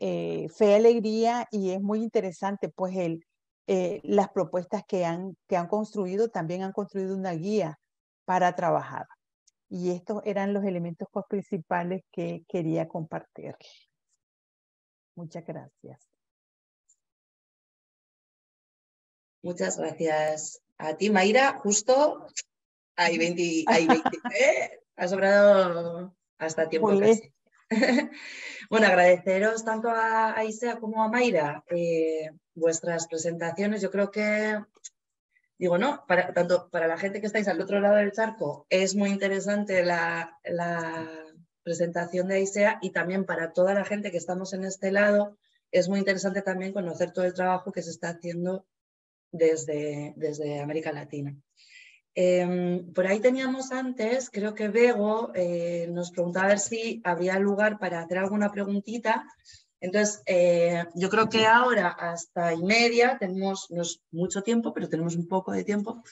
eh, fe y alegría y es muy interesante, pues el, eh, las propuestas que han, construido también han construido una guía para trabajar. Y estos eran los elementos pues, principales que quería compartir. Muchas gracias. Muchas gracias a ti, Mayra. Justo hay 20, ¿eh? ha sobrado hasta tiempo pues casi. *laughs* bueno, agradeceros tanto a Isea como a Mayra eh, vuestras presentaciones. Yo creo que, digo, no, para, tanto para la gente que estáis al otro lado del charco, es muy interesante la, la presentación de AISEA y también para toda la gente que estamos en este lado, es muy interesante también conocer todo el trabajo que se está haciendo desde, desde América Latina. Em, por ahí teníamos antes, creo que Bego eh, nos preguntaba a ver si habría lugar para hacer alguna preguntita. Entonces, eh, yo creo que ahora hasta y media tenemos, mucho tiempo, pero tenemos un poco de tiempo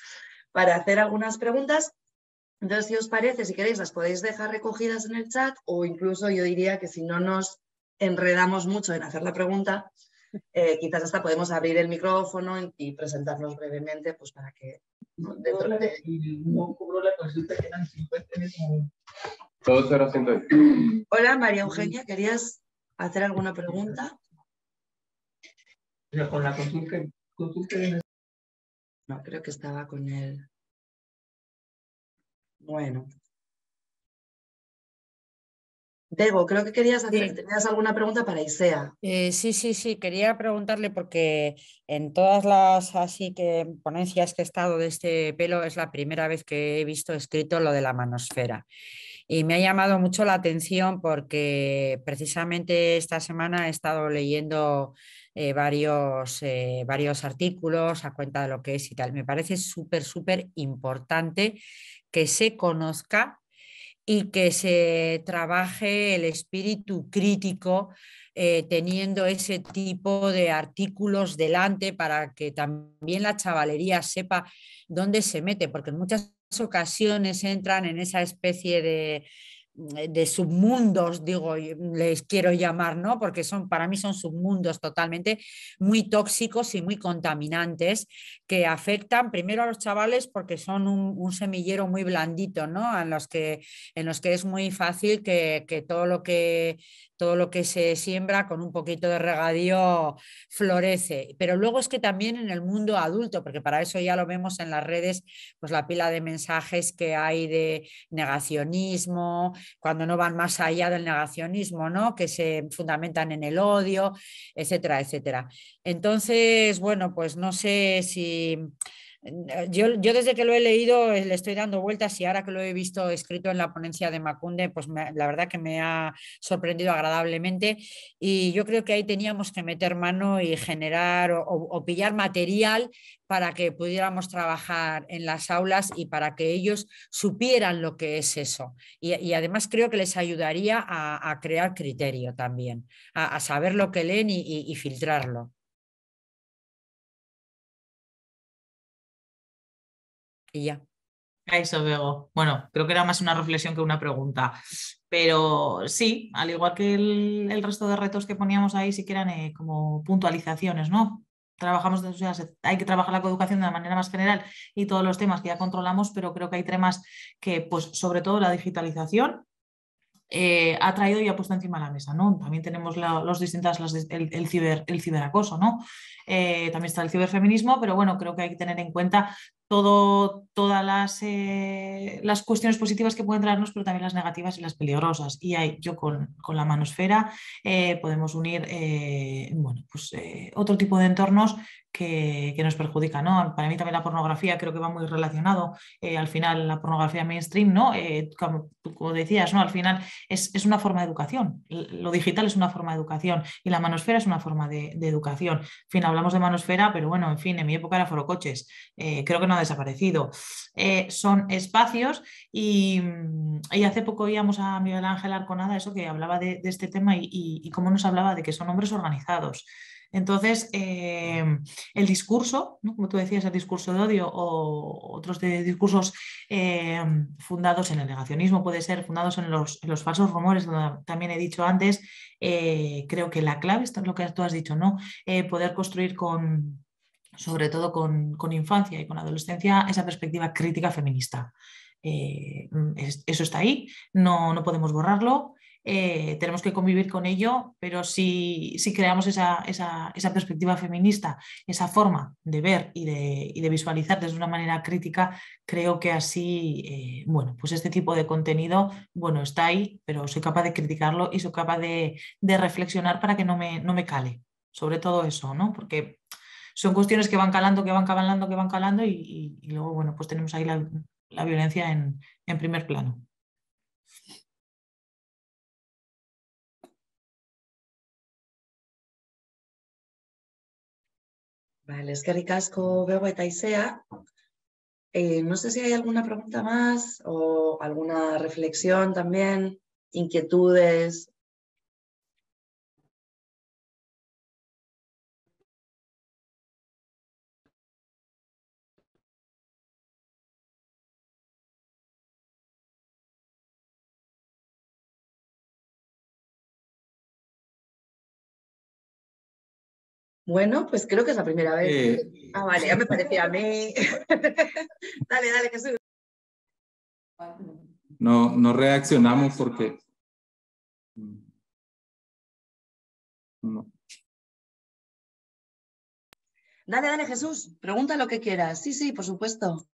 para hacer algunas preguntas entonces, si os parece, si queréis, las podéis dejar recogidas en el chat o incluso yo diría que si no nos enredamos mucho en hacer la pregunta, eh, quizás hasta podemos abrir el micrófono y, presentarnos brevemente pues para que... Hola, María Eugenia, ¿querías hacer alguna pregunta? Con la consulta, No, creo que estaba con él. El... Bueno. Debo, creo que querías hacer, tenías alguna pregunta para Isea. Eh, sí, sí, sí, quería preguntarle porque en todas las así que ponencias que he estado de este pelo es la primera vez que he visto escrito lo de la manosfera. Y me ha llamado mucho la atención porque precisamente esta semana he estado leyendo eh, varios, eh, varios artículos a cuenta de lo que es y tal. Me parece súper, súper importante que se conozca y que se trabaje el espíritu crítico eh, teniendo ese tipo de artículos delante para que también la chavalería sepa dónde se mete, porque en muchas ocasiones entran en esa especie de eh, de submundos, digo, les quiero llamar, ¿no? Porque son, para mí son submundos totalmente muy tóxicos y muy contaminantes que afectan primero a los chavales porque son un, semillero muy blandito, ¿no? En los que, en los que es muy fácil que todo lo que todo lo que se siembra con un poquito de regadío florece. Pero luego es que también en el mundo adulto, porque para eso ya lo vemos en las redes, pues la pila de mensajes que hay de negacionismo, cuando no van más allá del negacionismo, ¿no? Que se fundamentan en el odio, etcétera, etcétera. Entonces, bueno, pues no sé si eh, yo, desde que lo he leído eh, le estoy dando vueltas y ahora que lo he visto escrito en la ponencia de Macunde, pues la verdad que me ha sorprendido agradablemente y yo creo que ahí teníamos que meter mano y generar o, pillar material para que pudiéramos trabajar en las aulas y para que ellos supieran lo que es eso. Y, además creo que les ayudaría a, crear criterio también, a, saber lo que leen y filtrarlo. eso veo. Bueno, creo que era más una reflexión que una pregunta. Pero sí, al igual que el, resto de retos que poníamos ahí, sí que eran eh, como puntualizaciones, ¿no? Trabajamos, hay que trabajar la coeducación de una manera más general y todos los temas que ya controlamos, pero creo que hay temas que, pues, sobre todo la digitalización, eh, ha traído y ha puesto encima la mesa, ¿no? También tenemos los distintas, el, ciber, el ciberacoso, ¿no? Eh, también está el ciberfeminismo, pero bueno, creo que hay que tener en cuenta todo, todas las, eh, las, cuestiones positivas que pueden traernos, pero también las negativas y las peligrosas. Y hay yo con, la manosfera eh, podemos unir eh, bueno, pues, otro tipo de entornos que, nos perjudican. Para mí también la pornografía creo que va muy relacionado. al final la pornografía mainstream, ¿no? como, decías, ¿no? al final es, una forma de educación. Lo digital es una forma de educación y la manosfera es una forma de, educación. En fin, hablamos de manosfera, pero bueno, en fin, en mi época era forocoches. creo que no desaparecido. Eh, son espacios y, hace poco íbamos a Miguel Ángel Arconada eso que hablaba de, este tema y, cómo nos hablaba de que son hombres organizados. Entonces, eh, el discurso, como tú decías, el discurso de odio o otros discursos eh, fundados en el negacionismo, puede ser fundados en los, falsos rumores, también he dicho antes, creo que la clave, está es lo que tú has dicho, ¿no? poder construir con, sobre todo con, infancia y con adolescencia, esa perspectiva crítica feminista. Eh, mm, eso está ahí, no, no podemos borrarlo, eh, tenemos que convivir con ello, pero si, creamos esa, perspectiva feminista, esa forma de ver y de, visualizar desde una manera crítica, creo que así, eh, bueno, pues este tipo de contenido, bueno, está ahí, pero soy capaz de criticarlo y soy capaz de, reflexionar para que no me, no me cale sobre todo eso, ¿no? Porque son cuestiones que van calando, que van calando, que van calando y, luego, bueno, pues tenemos ahí la, violencia en, primer plano. Vale, es que ricasco, eta y Eh, no sé si hay alguna pregunta más o alguna reflexión también, inquietudes, Bueno, pues creo que es la primera vez. Eh, ah, vale, ya me parecía a mí. *laughs* dale, dale, Jesús. No, no reaccionamos porque... Mm. No. Dale, dale, Jesús, pregunta lo que quieras. Sí, sí, por supuesto.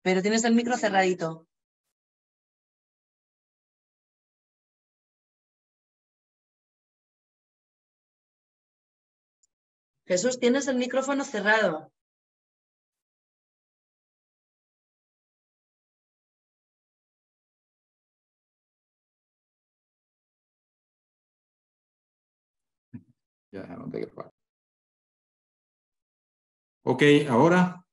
Pero tienes el micro cerradito. Jesús, tienes el micrófono cerrado. Ya, ok, ahora.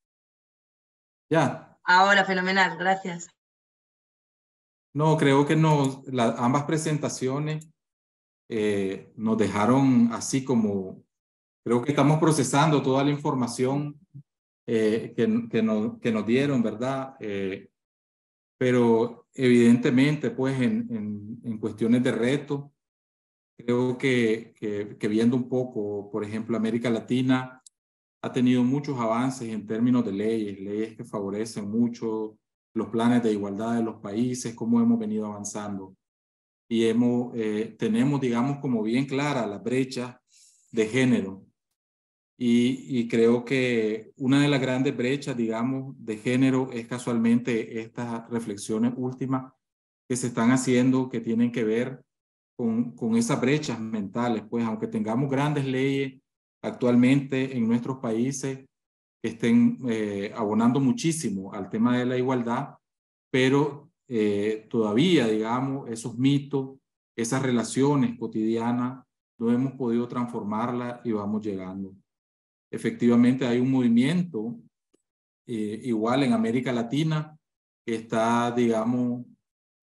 Ya. Ahora, fenomenal, gracias. No, creo que no, Las ambas presentaciones eh, nos dejaron así como Creo que estamos procesando toda la información eh, que, nos, dieron, ¿verdad? Eh, pero evidentemente, pues en, cuestiones de reto, creo que, viendo un poco, por ejemplo, América Latina ha tenido muchos avances en términos de leyes, leyes que favorecen mucho los planes de igualdad de los países, cómo hemos venido avanzando. Y hemos, eh, tenemos, digamos, como bien clara la brecha de género y, creo que una de las grandes brechas, digamos, de género es casualmente estas reflexiones últimas que se están haciendo, que tienen que ver con, con esas brechas mentales. Pues aunque tengamos grandes leyes actualmente en nuestros países que estén eh, abonando muchísimo al tema de la igualdad, pero eh, todavía, digamos, esos mitos, esas relaciones cotidianas, no hemos podido transformarlas y vamos llegando efectivamente hay un movimiento eh, igual en América Latina que está, digamos,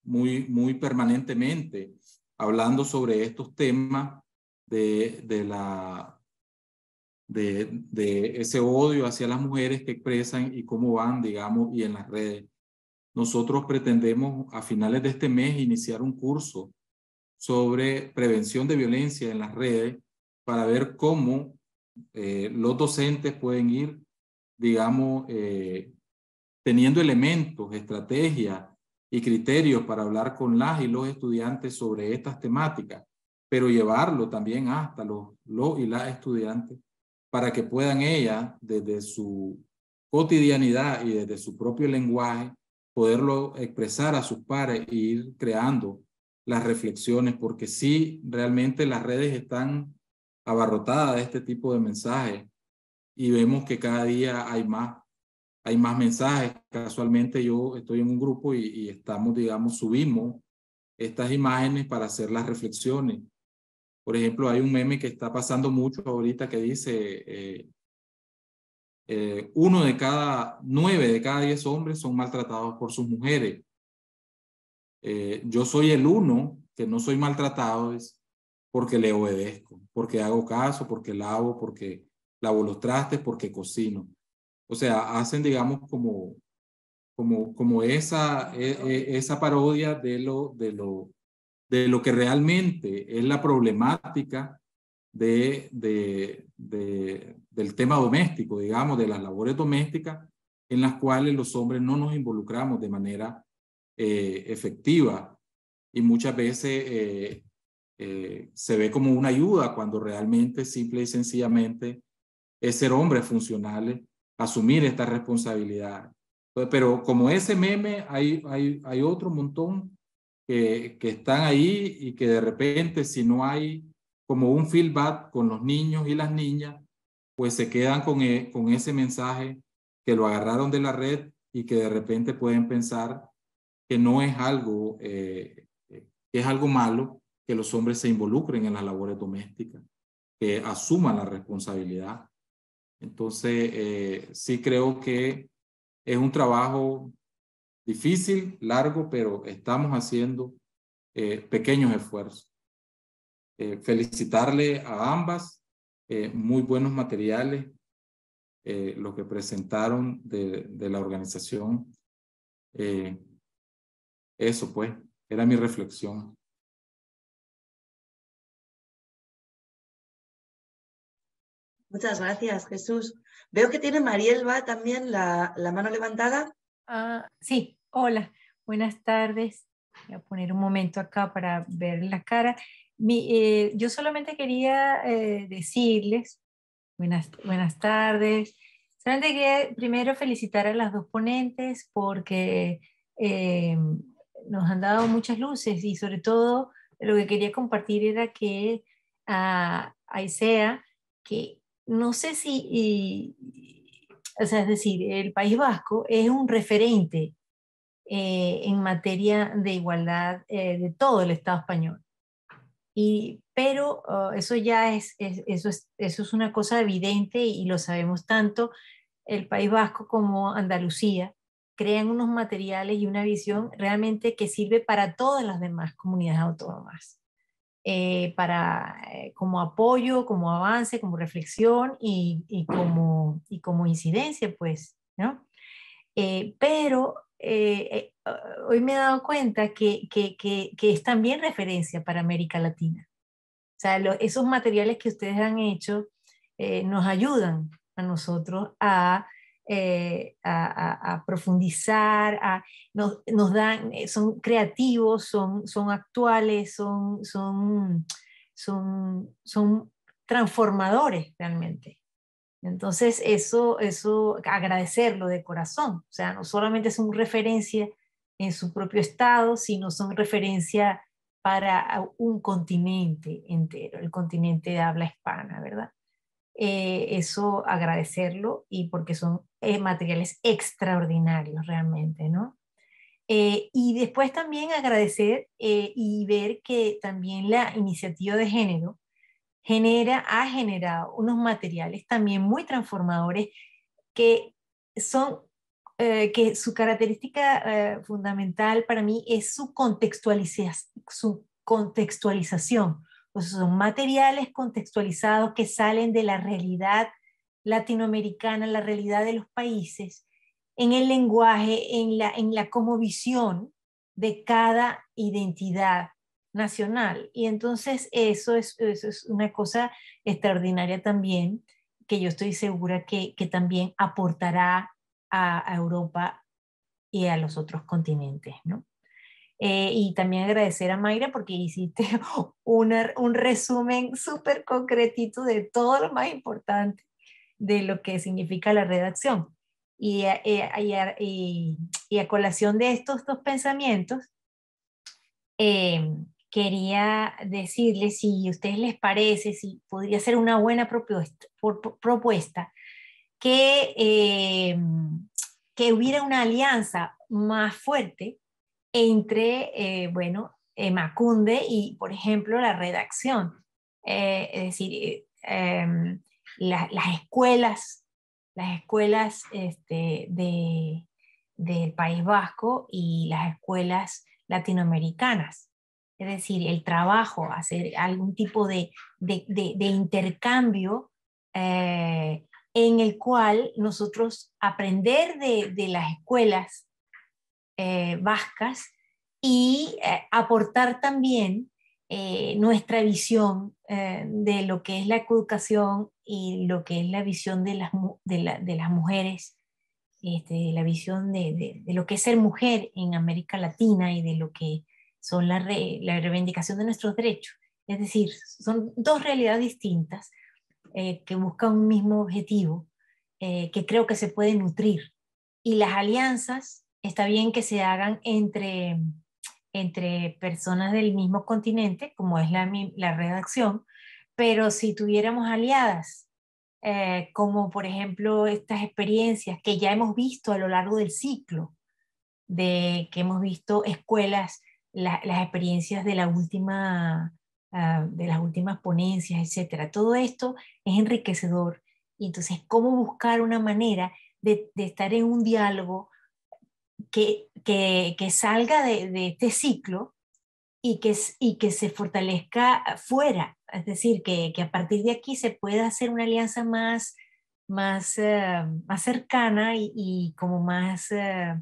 muy, muy permanentemente hablando sobre estos temas de, de la, de, de, ese odio hacia las mujeres que expresan y cómo van, digamos, y en las redes. Nosotros pretendemos a finales de este mes iniciar un curso sobre prevención de violencia en las redes para ver cómo eh, los docentes pueden ir, digamos, eh, teniendo elementos, estrategias y criterios para hablar con las y los estudiantes sobre estas temáticas, pero llevarlo también hasta los, los y las estudiantes para que puedan ellas, desde su cotidianidad y desde su propio lenguaje, poderlo expresar a sus pares e ir creando las reflexiones, porque sí, realmente las redes están abarrotada de este tipo de mensajes y vemos que cada día hay más, hay más mensajes. Casualmente yo estoy en un grupo y, estamos, digamos, subimos estas imágenes para hacer las reflexiones. Por ejemplo, hay un meme que está pasando mucho ahorita que dice, eh, eh, uno de cada, nueve de cada diez hombres son maltratados por sus mujeres. Eh, yo soy el uno que no soy maltratado, porque le obedezco, porque hago caso, porque lavo, porque lavo los trastes, porque cocino. O sea, hacen, digamos, como, como, como esa, e, e, esa parodia de lo, de, lo, de lo que realmente es la problemática de, de, del tema doméstico, digamos, de las labores domésticas en las cuales los hombres no nos involucramos de manera eh, efectiva y muchas veces eh, eh, se ve como una ayuda cuando realmente, simple y sencillamente, es ser hombres funcionales, asumir esta responsabilidad. Pues, pero como ese meme, hay, hay, hay otro montón que, que están ahí y que de repente si no hay como un feedback con los niños y las niñas, pues se quedan con, e, con ese mensaje que lo agarraron de la red y que de repente pueden pensar que no es algo, eh, eh, que es algo malo, que los hombres se involucren en las labores domésticas, que asuman la responsabilidad. Entonces, eh, sí creo que es un trabajo difícil, largo, pero estamos haciendo eh, pequeños esfuerzos. Eh, felicitarle a ambas, muy buenos materiales, lo que presentaron de la organización. eso pues, era mi reflexión. Muchas gracias, Jesús. Veo que tiene Marielba también la, mano levantada. Ah, sí, hola, buenas tardes. Voy a poner un momento acá para ver la cara. Eh, yo solamente quería eh, decirles, buenas, buenas tardes, solamente quería primero felicitar a las dos ponentes porque eh, nos han dado muchas luces y sobre todo lo que quería compartir era que a, sea que no sé si, o sea, es decir, el País Vasco es un referente eh, en materia de igualdad eh, de todo el Estado español. pero oh, eso ya es, eso es, una cosa evidente y lo sabemos tanto el País Vasco como Andalucía, crean unos materiales y una visión realmente que sirve para todas las demás comunidades autónomas. Eh, para, eh, como apoyo, como avance, como reflexión y, y como, incidencia, pues, ¿no? Eh, pero hoy me he dado cuenta que, que, es también referencia para América Latina. O sea, esos materiales que ustedes han hecho nos ayudan a nosotros a eh, a, profundizar, a, nos, dan, eh, son creativos, son, son actuales, son, son, son, son transformadores realmente. Entonces, eso, eso, agradecerlo de corazón. O sea, no solamente son referencia en su propio estado, sino son referencia para un continente entero, el continente de habla hispana, ¿verdad? Eh, eso agradecerlo y porque son eh, materiales extraordinarios realmente, ¿no? Eh, y después también agradecer y ver que también la iniciativa de género genera, ha generado unos materiales también muy transformadores que son que su característica fundamental para mí es su, contextualiza su contextualización, pues, son materiales contextualizados que salen de la realidad latinoamericana, la realidad de los países, en el lenguaje, en la, en la de cada identidad nacional. Y entonces eso es, eso es una cosa extraordinaria también, que yo estoy segura que, también aportará a, a Europa y a los otros continentes, ¿no? Eh, y también agradecer a Mayra porque hiciste *laughs* er, un resumen súper concretito de todo lo más importante de lo que significa la redacción. Y, y, a colación de estos dos pensamientos, em, quería decirles si a ustedes les parece, si podría ser una buena propuesta, que, em, que hubiera una alianza más fuerte entre, eh, bueno, eh, Macunde y, por ejemplo, la redacción. Eh, es decir, em, las escuelas, las escuelas este, de, del País Vasco y las escuelas latinoamericanas. Es decir, el trabajo, hacer algún tipo de, de intercambio en el cual nosotros aprender de las escuelas eh, vascas y eh, aportar también eh, nuestra visión de lo que es la educación y lo que es la visión de las, de, las mujeres, este, la visión de, lo que es ser mujer en América Latina y de lo que son la, la reivindicación de nuestros derechos. Es decir, son dos realidades distintas que buscan un mismo objetivo, que creo que se puede nutrir. Y las alianzas está bien que se hagan entre, personas del mismo continente, como es la, redacción, pero si tuviéramos aliadas, eh, como por ejemplo estas experiencias que ya hemos visto a lo largo del ciclo, de que hemos visto escuelas, las experiencias de la última ah, de las últimas ponencias, etcétera. Todo esto es enriquecedor. Y entonces, ¿cómo buscar una manera de, de estar en un diálogo que, salga de, este ciclo y que, se fortalezca fuera, es decir, que, a partir de aquí se pueda hacer una alianza más, más, eh, cercana y, como más, eh,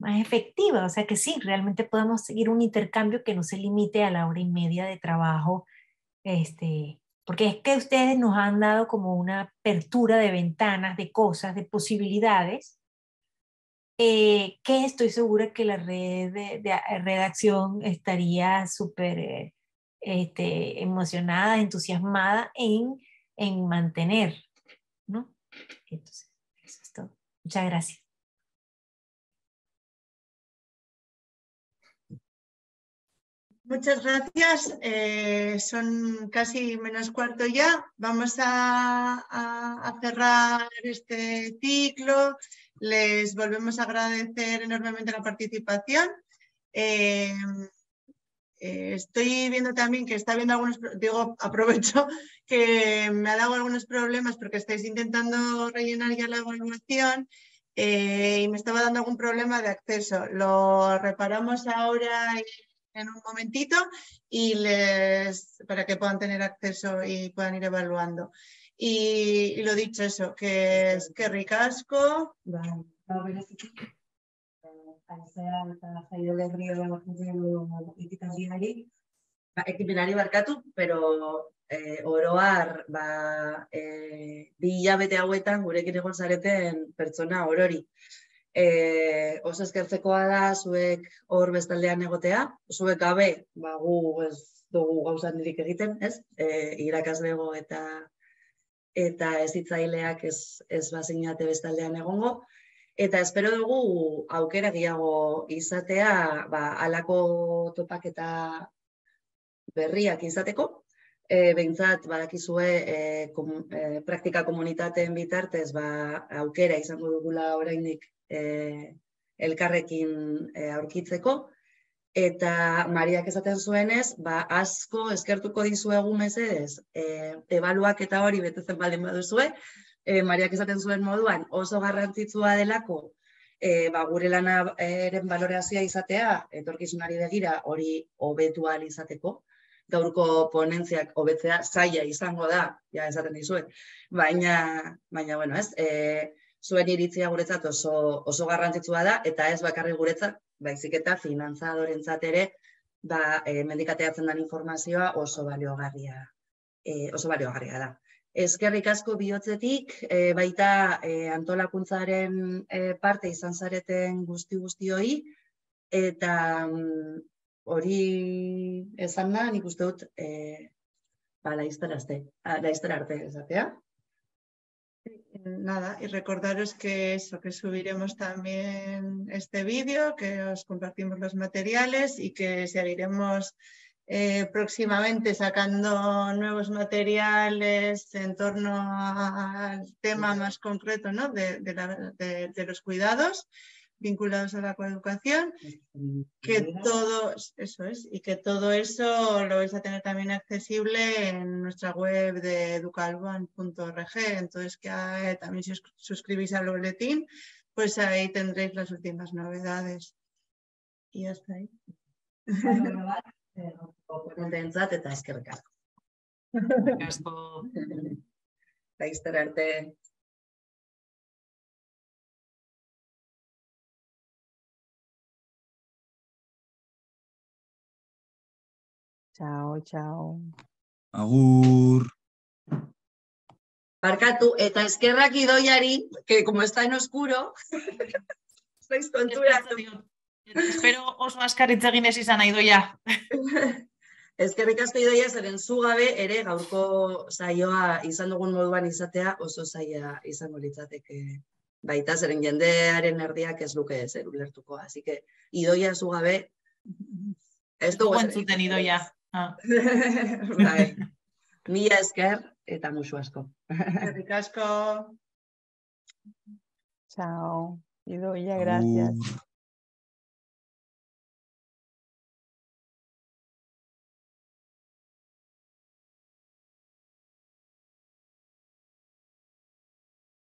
más efectiva, o sea que sí, realmente podamos seguir un intercambio que no se limite a la hora y media de trabajo este, porque es que ustedes nos han dado como una apertura de ventanas, de cosas, de posibilidades eh, que estoy segura que la red de, eh, redacción estaría súper eh, este, emocionada, entusiasmada en, en mantener, ¿no? Entonces, eso es todo. Muchas gracias. Muchas gracias. son casi menos cuarto ya. Vamos a, a, a cerrar este ciclo. Les volvemos a agradecer enormemente la participación. Eh, eh, estoy viendo también que está habiendo algunos, digo, *laughs* aprovecho que me ha dado algunos problemas porque estáis intentando rellenar ya la evaluación eh, y me estaba dando algún problema de acceso. Lo reparamos ahora en, en un momentito y les, para que puedan tener acceso y puedan ir evaluando. Y, y lo dicho eso, que es que ricasco. Ekipenari barkatu, pero eh, oroar ba, eh, bi hilabete hauetan gurekin egon zareten pertsona orori. Eh, Oso eskertzekoa da zuek hor bestaldean egotea, zuek gabe, ba, gu ez dugu gauzan dirik egiten, ez? Eh, irakaslego eta eta ez ditzaileak ez, ez bazinate bestaldean egongo. Eta espero dugu aukera gehiago izatea ba, alako topaketa berriak izateko. E, Behintzat, badakizue e, kom, e, praktika komunitateen bitartez ba, aukera izango dugula orainik e, elkarrekin e, aurkitzeko. Eta Mariak esaten zuenez, ba, asko eskertuko dizu mesedez, e, ebaluak eta hori betetzen baldin badu zuen, eh, Mariak esaten zuen moduan oso garrantzitsua delako e, ba, gure lana eren baloreazia izatea, etorkizunari begira hori obetua izateko, gaurko ponentziak hobetzea zaila izango da, ja esaten dizuen, baina, baina bueno, ez... E, Zuen iritzia guretzat oso, oso garrantzitsua da, eta ez bakarri guretzat, baizik eta finantzadoren ere ba, e, mendikateatzen den informazioa oso baliogarria e, oso baliogarria da. Ezkerrik asko bihotzetik, e, baita e, antolakuntzaren e, parte izan zareten guzti guztioi, eta mm, hori esan da, nik uste dut, e, ba, laiztara arte, ah, laiztara arte, esatea. nada, y recordaros que eso, que subiremos también este vídeo, que os compartimos los materiales y que seguiremos eh, próximamente sacando nuevos materiales en torno al tema más concreto de los cuidados vinculados a la coeducación, que todo eso es, y que todo eso lo vais a tener también accesible en nuestra web de educalban.org. Entonces, que eh, también si os suscribís al boletín, pues ahí tendréis las últimas novedades. Y hasta ahí. *laughs* Eh, que *laughs* Txau, txau. Agur. Barkatu, eta eskerrak idoiari, que como está en oscuro, *laughs* estáis konturatu. Espero oso askaritz egin ez izan idoia. doia. *laughs* Ezkerrik idoia zeren zu gabe ere gaurko saioa izan dugun moduan izatea oso saia izango litzateke baita zeren jendearen erdiak ez luke zer ulertuko. Así que idoia zu gabe ez dugu entzuten idoia. Ah. *laughs* bai. Mila esker eta musu asko. Eta asko. Chao. Ido, ya, gracias. Uh.